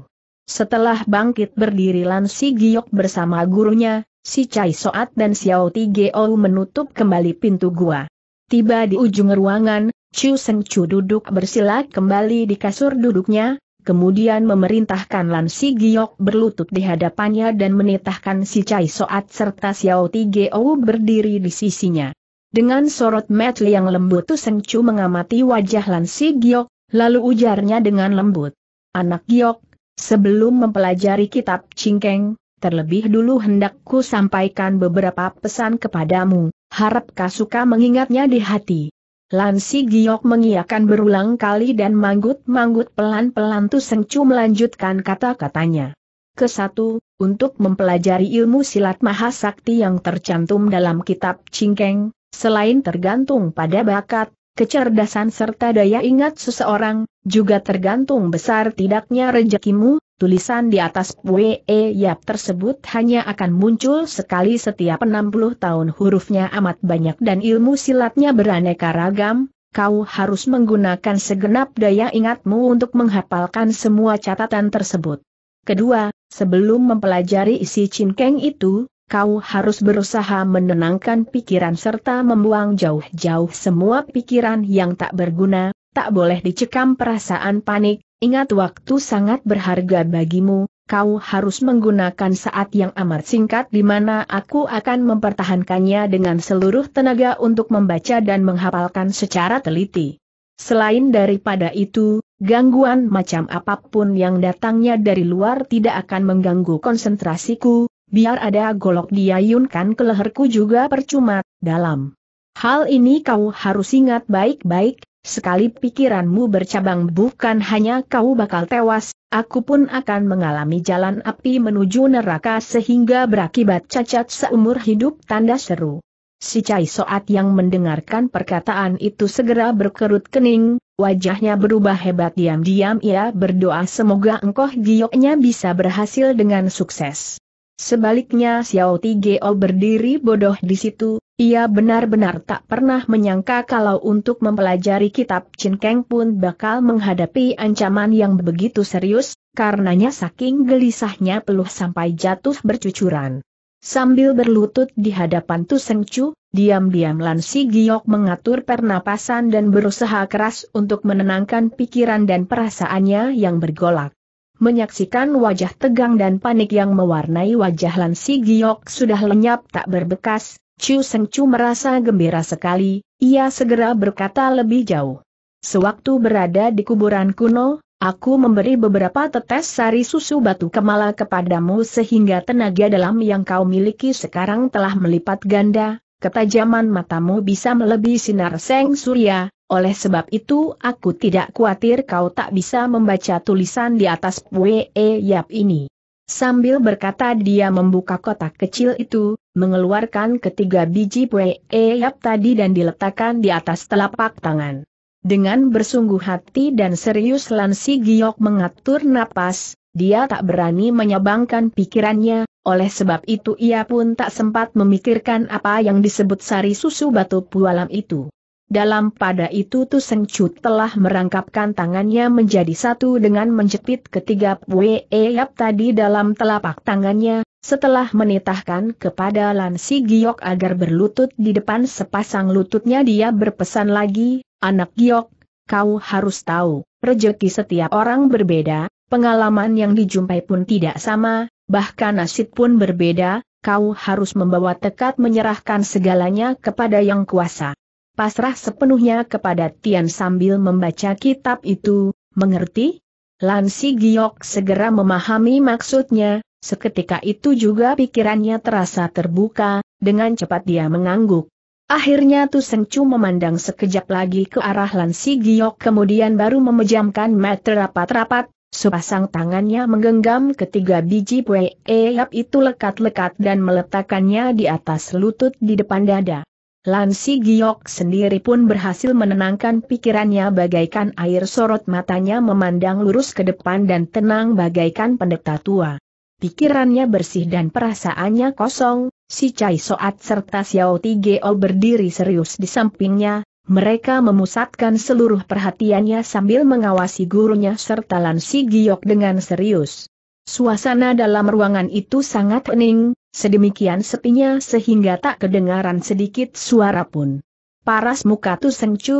Setelah bangkit berdiri lansi Giok bersama gurunya, si Chai Soat dan Xiao Ti Tigeo menutup kembali pintu gua. Tiba di ujung ruangan, Chu Seng Chu duduk bersila kembali di kasur duduknya, kemudian memerintahkan Lan Si Giok berlutut di hadapannya dan menitahkan si Cai Soat serta Xiao Ti Tigeo berdiri di sisinya. Dengan sorot mata yang lembut Seng Chu mengamati wajah Lan Si Giok, lalu ujarnya dengan lembut. Anak Giok, sebelum mempelajari kitab Cingkeng, terlebih dulu hendakku sampaikan beberapa pesan kepadamu, harap kau suka mengingatnya di hati. Lansi Giok mengiakan berulang kali dan manggut-manggut pelan-pelan Sengcu melanjutkan kata-katanya. Kesatu, untuk mempelajari ilmu silat mahasakti yang tercantum dalam kitab Cingkeng, selain tergantung pada bakat, kecerdasan serta daya ingat seseorang, juga tergantung besar tidaknya rejekimu. tulisan di atas We Yap tersebut hanya akan muncul sekali setiap 60 tahun hurufnya amat banyak dan ilmu silatnya beraneka ragam, kau harus menggunakan segenap daya ingatmu untuk menghafalkan semua catatan tersebut. Kedua, sebelum mempelajari isi cinkeng itu, kau harus berusaha menenangkan pikiran serta membuang jauh-jauh semua pikiran yang tak berguna, tak boleh dicekam perasaan panik, ingat waktu sangat berharga bagimu, kau harus menggunakan saat yang amat singkat di mana aku akan mempertahankannya dengan seluruh tenaga untuk membaca dan menghafalkan secara teliti. Selain daripada itu, gangguan macam apapun yang datangnya dari luar tidak akan mengganggu konsentrasiku, Biar ada golok diayunkan ke leherku juga percuma, dalam. Hal ini kau harus ingat baik-baik, sekali pikiranmu bercabang bukan hanya kau bakal tewas, aku pun akan mengalami jalan api menuju neraka sehingga berakibat cacat seumur hidup tanda seru. Si Cai Soat yang mendengarkan perkataan itu segera berkerut kening, wajahnya berubah hebat diam-diam ia berdoa semoga engkau gioknya bisa berhasil dengan sukses. Sebaliknya Xiao Ti Tigeo berdiri bodoh di situ, ia benar-benar tak pernah menyangka kalau untuk mempelajari kitab Keng pun bakal menghadapi ancaman yang begitu serius, karenanya saking gelisahnya peluh sampai jatuh bercucuran. Sambil berlutut di hadapan Tu Seng Chu, diam-diam Lan Si Giok mengatur pernapasan dan berusaha keras untuk menenangkan pikiran dan perasaannya yang bergolak. Menyaksikan wajah tegang dan panik yang mewarnai wajah Lansi Giok sudah lenyap tak berbekas, Chu Seng Chu merasa gembira sekali, ia segera berkata lebih jauh. Sewaktu berada di kuburan kuno, Aku memberi beberapa tetes sari susu batu kemala kepadamu sehingga tenaga dalam yang kau miliki sekarang telah melipat ganda, ketajaman matamu bisa melebihi sinar seng surya, oleh sebab itu aku tidak khawatir kau tak bisa membaca tulisan di atas Pue Yap ini. Sambil berkata dia membuka kotak kecil itu, mengeluarkan ketiga biji Pue Yap tadi dan diletakkan di atas telapak tangan. Dengan bersungguh hati dan serius Lansi Giok mengatur napas, dia tak berani menyabangkan pikirannya, oleh sebab itu ia pun tak sempat memikirkan apa yang disebut sari susu batu pualam itu. Dalam pada itu Tu Seng telah merangkapkan tangannya menjadi satu dengan menjepit ketiga Pue e Yap tadi dalam telapak tangannya, setelah menitahkan kepada Lan Si Giok agar berlutut di depan sepasang lututnya dia berpesan lagi, anak Giok, kau harus tahu, rejeki setiap orang berbeda, pengalaman yang dijumpai pun tidak sama, bahkan nasib pun berbeda, kau harus membawa tekad menyerahkan segalanya kepada yang kuasa. Pasrah sepenuhnya kepada Tian sambil membaca kitab itu, mengerti? Lansi Giok segera memahami maksudnya, seketika itu juga pikirannya terasa terbuka, dengan cepat dia mengangguk. Akhirnya Tu Seng memandang sekejap lagi ke arah Lansi Giok kemudian baru memejamkan mata rapat-rapat, Sepasang tangannya menggenggam ketiga biji pue eyap itu lekat-lekat dan meletakkannya di atas lutut di depan dada. Lansi Giok sendiri pun berhasil menenangkan pikirannya bagaikan air sorot matanya memandang lurus ke depan dan tenang bagaikan pendeta tua. Pikirannya bersih dan perasaannya kosong, si Cai Soat serta Xiao Tigeo berdiri serius di sampingnya, mereka memusatkan seluruh perhatiannya sambil mengawasi gurunya serta lansi Giok dengan serius. Suasana dalam ruangan itu sangat hening, sedemikian sepinya sehingga tak kedengaran sedikit suara pun. Paras muka Tu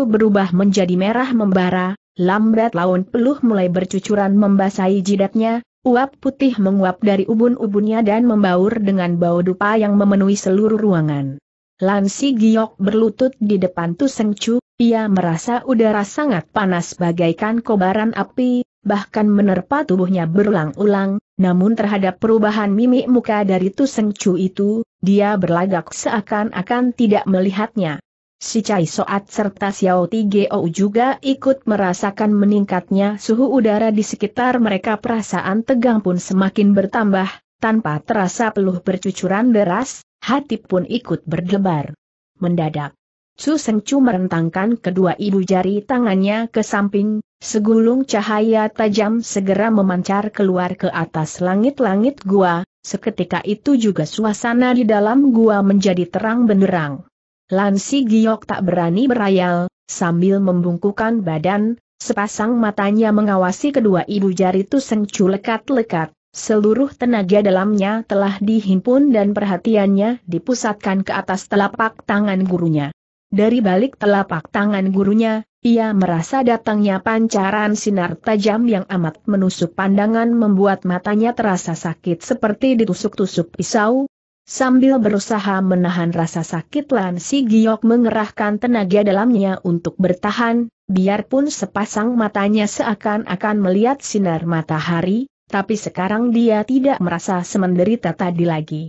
berubah menjadi merah membara, lambat laun peluh mulai bercucuran membasahi jidatnya, uap putih menguap dari ubun-ubunnya dan membaur dengan bau dupa yang memenuhi seluruh ruangan. Lansi Giok berlutut di depan Tuseng Chu, ia merasa udara sangat panas bagaikan kobaran api, bahkan menerpa tubuhnya berulang-ulang, namun terhadap perubahan mimik muka dari Tuseng Chu itu, dia berlagak seakan-akan tidak melihatnya. Si Cai Soat serta Xiao Ti Tigeo juga ikut merasakan meningkatnya suhu udara di sekitar mereka perasaan tegang pun semakin bertambah, tanpa terasa peluh bercucuran deras, Hati pun ikut berdebar. Mendadak, Su Seng merentangkan kedua ibu jari tangannya ke samping, segulung cahaya tajam segera memancar keluar ke atas langit-langit gua, seketika itu juga suasana di dalam gua menjadi terang benderang. Lansi Giok tak berani berayal, sambil membungkukan badan, sepasang matanya mengawasi kedua ibu jari Tu Chu lekat-lekat, Seluruh tenaga dalamnya telah dihimpun dan perhatiannya dipusatkan ke atas telapak tangan gurunya. Dari balik telapak tangan gurunya, ia merasa datangnya pancaran sinar tajam yang amat menusuk pandangan membuat matanya terasa sakit seperti ditusuk-tusuk pisau. Sambil berusaha menahan rasa sakit Lan Si Giok mengerahkan tenaga dalamnya untuk bertahan, biarpun sepasang matanya seakan-akan melihat sinar matahari, tapi sekarang dia tidak merasa semenderita tadi lagi.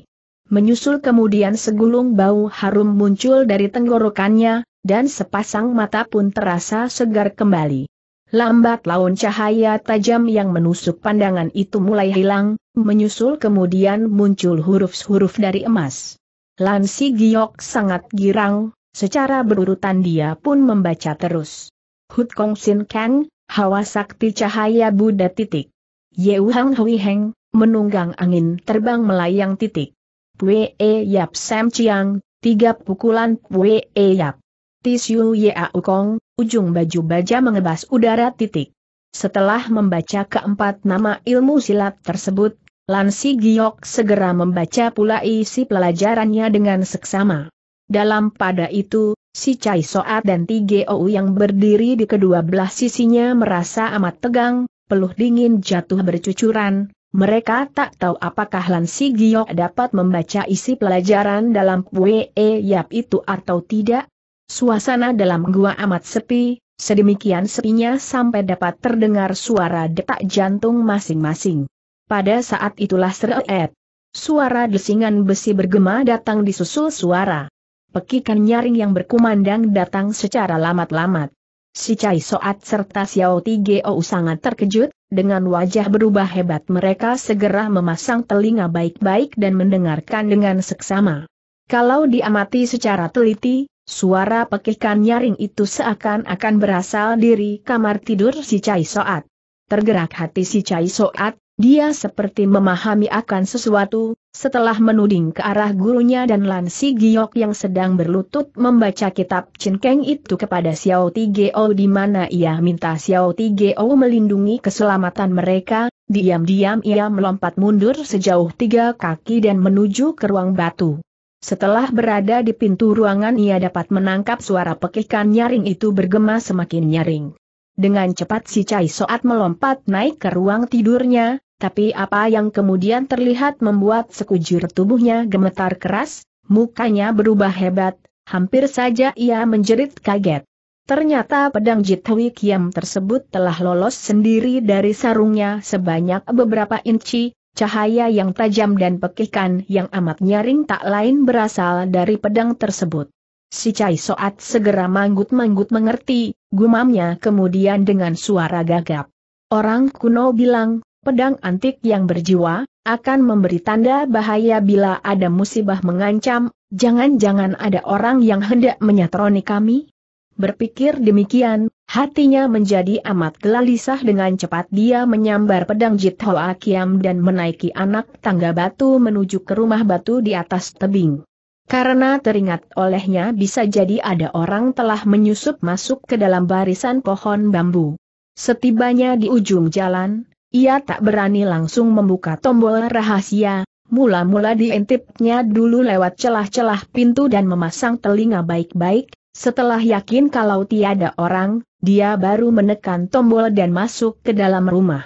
Menyusul kemudian segulung bau harum muncul dari tenggorokannya, dan sepasang mata pun terasa segar kembali. Lambat laun cahaya tajam yang menusuk pandangan itu mulai hilang, menyusul kemudian muncul huruf-huruf dari emas. Lansi Giok sangat girang, secara berurutan dia pun membaca terus. Hut Kong Sin Kang, Hawa Sakti Cahaya Buddha titik. Yeuhang Hui Heng, menunggang angin terbang melayang titik. Pue E Yap Sam Chiang, tiga pukulan Pue E Yap. Tisyu Yea Ukong, ujung baju baja mengebas udara titik. Setelah membaca keempat nama ilmu silat tersebut, Lansi Giok segera membaca pula isi pelajarannya dengan seksama. Dalam pada itu, si Chai Soat dan Ou yang berdiri di kedua belah sisinya merasa amat tegang, peluh dingin jatuh bercucuran, mereka tak tahu apakah Lan Sigiok dapat membaca isi pelajaran dalam Pue Yap itu atau tidak. Suasana dalam gua amat sepi, sedemikian sepinya sampai dapat terdengar suara detak jantung masing-masing. Pada saat itulah seret. Suara desingan besi bergema datang disusul suara. Pekikan nyaring yang berkumandang datang secara lamat-lamat. Si Cai Soat serta Xiao Tigeo sangat terkejut, dengan wajah berubah hebat mereka segera memasang telinga baik-baik dan mendengarkan dengan seksama. Kalau diamati secara teliti, suara pekikan nyaring itu seakan-akan berasal dari kamar tidur si Cai Soat. Tergerak hati si Cai Soat, dia seperti memahami akan sesuatu, setelah menuding ke arah gurunya dan Lan Si Giok yang sedang berlutut membaca kitab Chin Keng itu kepada Xiao Tigeo di mana ia minta Xiao Tigeo melindungi keselamatan mereka, diam-diam ia melompat mundur sejauh tiga kaki dan menuju ke ruang batu. Setelah berada di pintu ruangan ia dapat menangkap suara pekikan nyaring itu bergema semakin nyaring. Dengan cepat si Cai Soat melompat naik ke ruang tidurnya, tapi apa yang kemudian terlihat membuat sekujur tubuhnya gemetar keras, mukanya berubah hebat, hampir saja ia menjerit kaget. Ternyata pedang Jitwi Kiam tersebut telah lolos sendiri dari sarungnya sebanyak beberapa inci, cahaya yang tajam dan pekikan yang amat nyaring tak lain berasal dari pedang tersebut. Si Cai Soat segera manggut-manggut mengerti, gumamnya kemudian dengan suara gagap. Orang kuno bilang, pedang antik yang berjiwa, akan memberi tanda bahaya bila ada musibah mengancam, jangan-jangan ada orang yang hendak menyatroni kami? Berpikir demikian, hatinya menjadi amat gelisah dengan cepat dia menyambar pedang Jithoa Akiam dan menaiki anak tangga batu menuju ke rumah batu di atas tebing. Karena teringat olehnya bisa jadi ada orang telah menyusup masuk ke dalam barisan pohon bambu. Setibanya di ujung jalan, ia tak berani langsung membuka tombol rahasia, mula-mula diintipnya dulu lewat celah-celah pintu dan memasang telinga baik-baik, setelah yakin kalau tiada orang, dia baru menekan tombol dan masuk ke dalam rumah.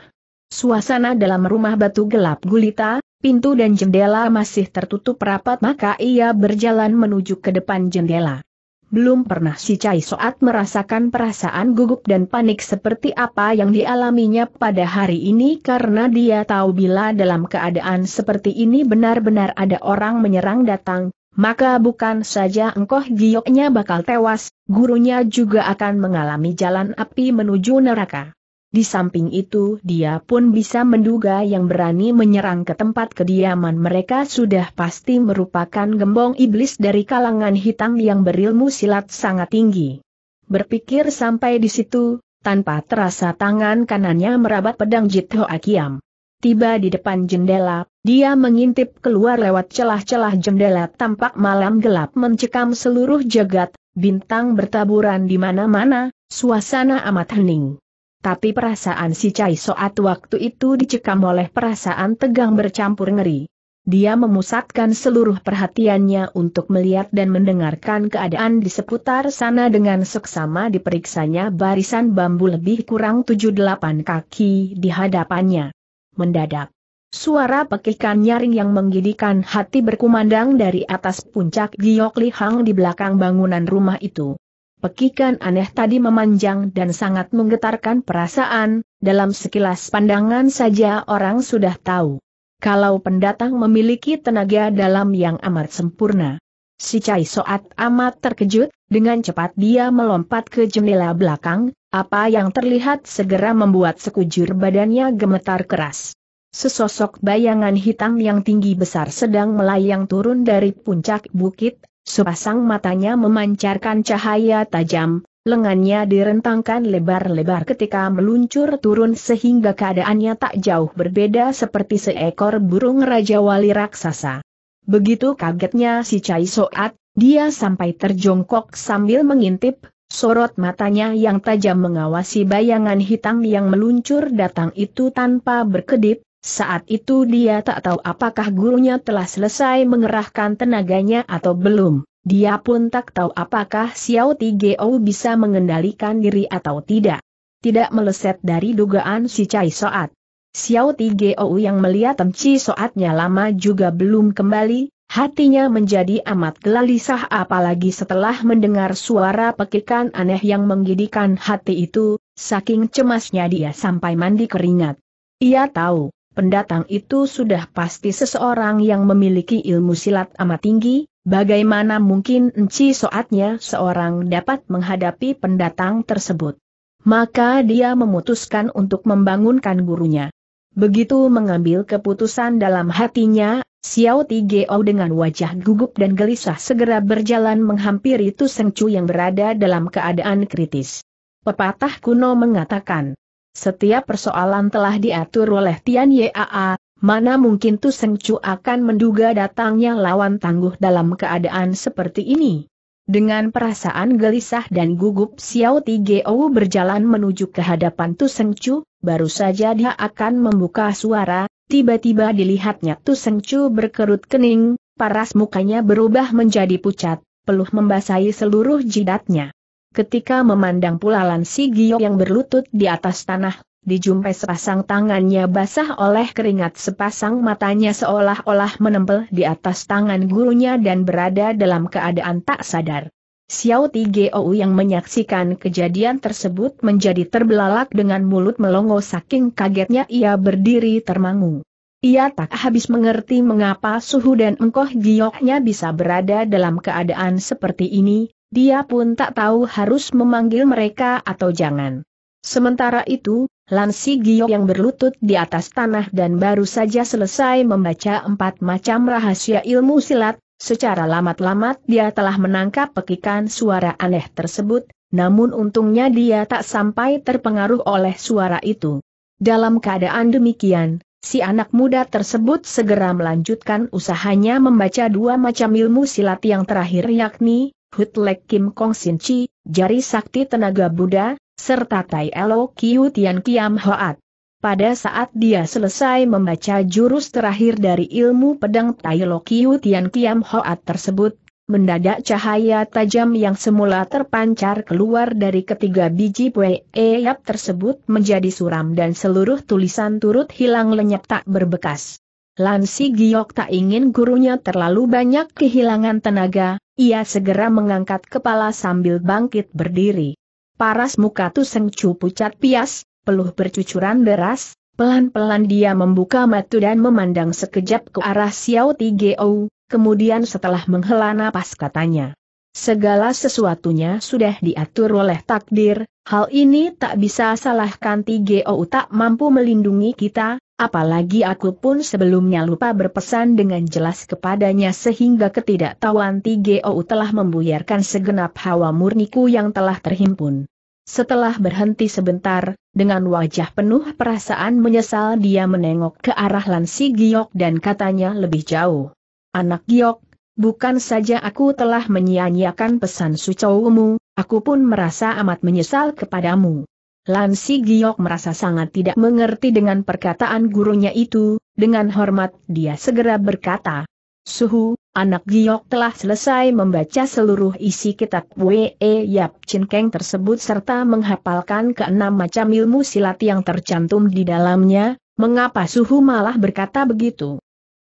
Suasana dalam rumah batu gelap gulita, pintu dan jendela masih tertutup rapat maka ia berjalan menuju ke depan jendela. Belum pernah si Cai Soat merasakan perasaan gugup dan panik seperti apa yang dialaminya pada hari ini karena dia tahu bila dalam keadaan seperti ini benar-benar ada orang menyerang datang, maka bukan saja engkoh gioknya bakal tewas, gurunya juga akan mengalami jalan api menuju neraka. Di samping itu dia pun bisa menduga yang berani menyerang ke tempat kediaman mereka sudah pasti merupakan gembong iblis dari kalangan hitam yang berilmu silat sangat tinggi. Berpikir sampai di situ, tanpa terasa tangan kanannya merabat pedang Jit Akiam. Tiba di depan jendela, dia mengintip keluar lewat celah-celah jendela tampak malam gelap mencekam seluruh jagat, bintang bertaburan di mana-mana, suasana amat hening. Tapi perasaan si Cai Soat waktu itu dicekam oleh perasaan tegang bercampur ngeri. Dia memusatkan seluruh perhatiannya untuk melihat dan mendengarkan keadaan di seputar sana dengan seksama diperiksanya barisan bambu lebih kurang 7-8 kaki di hadapannya. Mendadak, suara pekikan nyaring yang menggidikan hati berkumandang dari atas puncak Giok Li di belakang bangunan rumah itu. Pekikan aneh tadi memanjang dan sangat menggetarkan perasaan, dalam sekilas pandangan saja orang sudah tahu. Kalau pendatang memiliki tenaga dalam yang amat sempurna. Si Cai Soat amat terkejut, dengan cepat dia melompat ke jendela belakang, apa yang terlihat segera membuat sekujur badannya gemetar keras. Sesosok bayangan hitam yang tinggi besar sedang melayang turun dari puncak bukit, sepasang matanya memancarkan cahaya tajam, lengannya direntangkan lebar-lebar ketika meluncur turun sehingga keadaannya tak jauh berbeda seperti seekor burung Raja Wali Raksasa. Begitu kagetnya si Cai Soat, dia sampai terjongkok sambil mengintip, sorot matanya yang tajam mengawasi bayangan hitam yang meluncur datang itu tanpa berkedip, saat itu dia tak tahu apakah gurunya telah selesai mengerahkan tenaganya atau belum. Dia pun tak tahu apakah Xiao Ti Tigeo bisa mengendalikan diri atau tidak. Tidak meleset dari dugaan si Cai Soat. Xiao Ti Tigeo yang melihat Emci Soatnya lama juga belum kembali, hatinya menjadi amat gelisah apalagi setelah mendengar suara pekikan aneh yang menggidikan hati itu, saking cemasnya dia sampai mandi keringat. Ia tahu, pendatang itu sudah pasti seseorang yang memiliki ilmu silat amat tinggi, bagaimana mungkin enci soatnya seorang dapat menghadapi pendatang tersebut. Maka dia memutuskan untuk membangunkan gurunya. Begitu mengambil keputusan dalam hatinya, Xiao Tigeo dengan wajah gugup dan gelisah segera berjalan menghampiri Tu Seng yang berada dalam keadaan kritis. Pepatah kuno mengatakan, setiap persoalan telah diatur oleh Tian Yaa, mana mungkin Tu Seng Chu akan menduga datangnya lawan tangguh dalam keadaan seperti ini. Dengan perasaan gelisah dan gugup Xiao Ti Tigeo berjalan menuju ke hadapan Tu Seng Chu, baru saja dia akan membuka suara, tiba-tiba dilihatnya Tu Seng Chu berkerut kening, paras mukanya berubah menjadi pucat, peluh membasahi seluruh jidatnya. Ketika memandang pula Lan Giok yang berlutut di atas tanah, dijumpai sepasang tangannya basah oleh keringat sepasang matanya seolah-olah menempel di atas tangan gurunya dan berada dalam keadaan tak sadar. Xiao Ti Gou yang menyaksikan kejadian tersebut menjadi terbelalak dengan mulut melongo saking kagetnya ia berdiri termangu. Ia tak habis mengerti mengapa suhu dan engkoh gioknya bisa berada dalam keadaan seperti ini, dia pun tak tahu harus memanggil mereka atau jangan. Sementara itu, Lansi Giyo yang berlutut di atas tanah dan baru saja selesai membaca empat macam rahasia ilmu silat, secara lamat-lamat dia telah menangkap pekikan suara aneh tersebut, namun untungnya dia tak sampai terpengaruh oleh suara itu. Dalam keadaan demikian, si anak muda tersebut segera melanjutkan usahanya membaca dua macam ilmu silat yang terakhir yakni, Hutlek Kim Kong Sin Chi, Jari Sakti Tenaga Buddha, serta Tai Elo Kiu Tian Kiam Hoat. Pada saat dia selesai membaca jurus terakhir dari ilmu pedang Tai Elo Kiu Tian Kiam Hoat tersebut, mendadak cahaya tajam yang semula terpancar keluar dari ketiga biji Pue Eyap tersebut menjadi suram dan seluruh tulisan turut hilang lenyap tak berbekas. Lansi Si Giok tak ingin gurunya terlalu banyak kehilangan tenaga, ia segera mengangkat kepala sambil bangkit berdiri. Paras muka Tuseng pucat pias, peluh bercucuran deras, pelan-pelan dia membuka mata dan memandang sekejap ke arah Xiao Ti Tigeo, kemudian setelah menghela napas katanya. Segala sesuatunya sudah diatur oleh takdir, hal ini tak bisa salahkan Tigeo tak mampu melindungi kita, apalagi aku pun sebelumnya lupa berpesan dengan jelas kepadanya sehingga ketidaktahuan TGO telah membuyarkan segenap hawa murniku yang telah terhimpun. Setelah berhenti sebentar, dengan wajah penuh perasaan menyesal dia menengok ke arah Lansi Giok dan katanya lebih jauh. Anak Giok, bukan saja aku telah menyia-nyiakan pesan sucowumu, aku pun merasa amat menyesal kepadamu. Lansi Si Giok merasa sangat tidak mengerti dengan perkataan gurunya itu, dengan hormat dia segera berkata, Suhu, anak Giok telah selesai membaca seluruh isi kitab Wee Yap Chin Keng tersebut serta menghafalkan keenam macam ilmu silat yang tercantum di dalamnya, mengapa Suhu malah berkata begitu?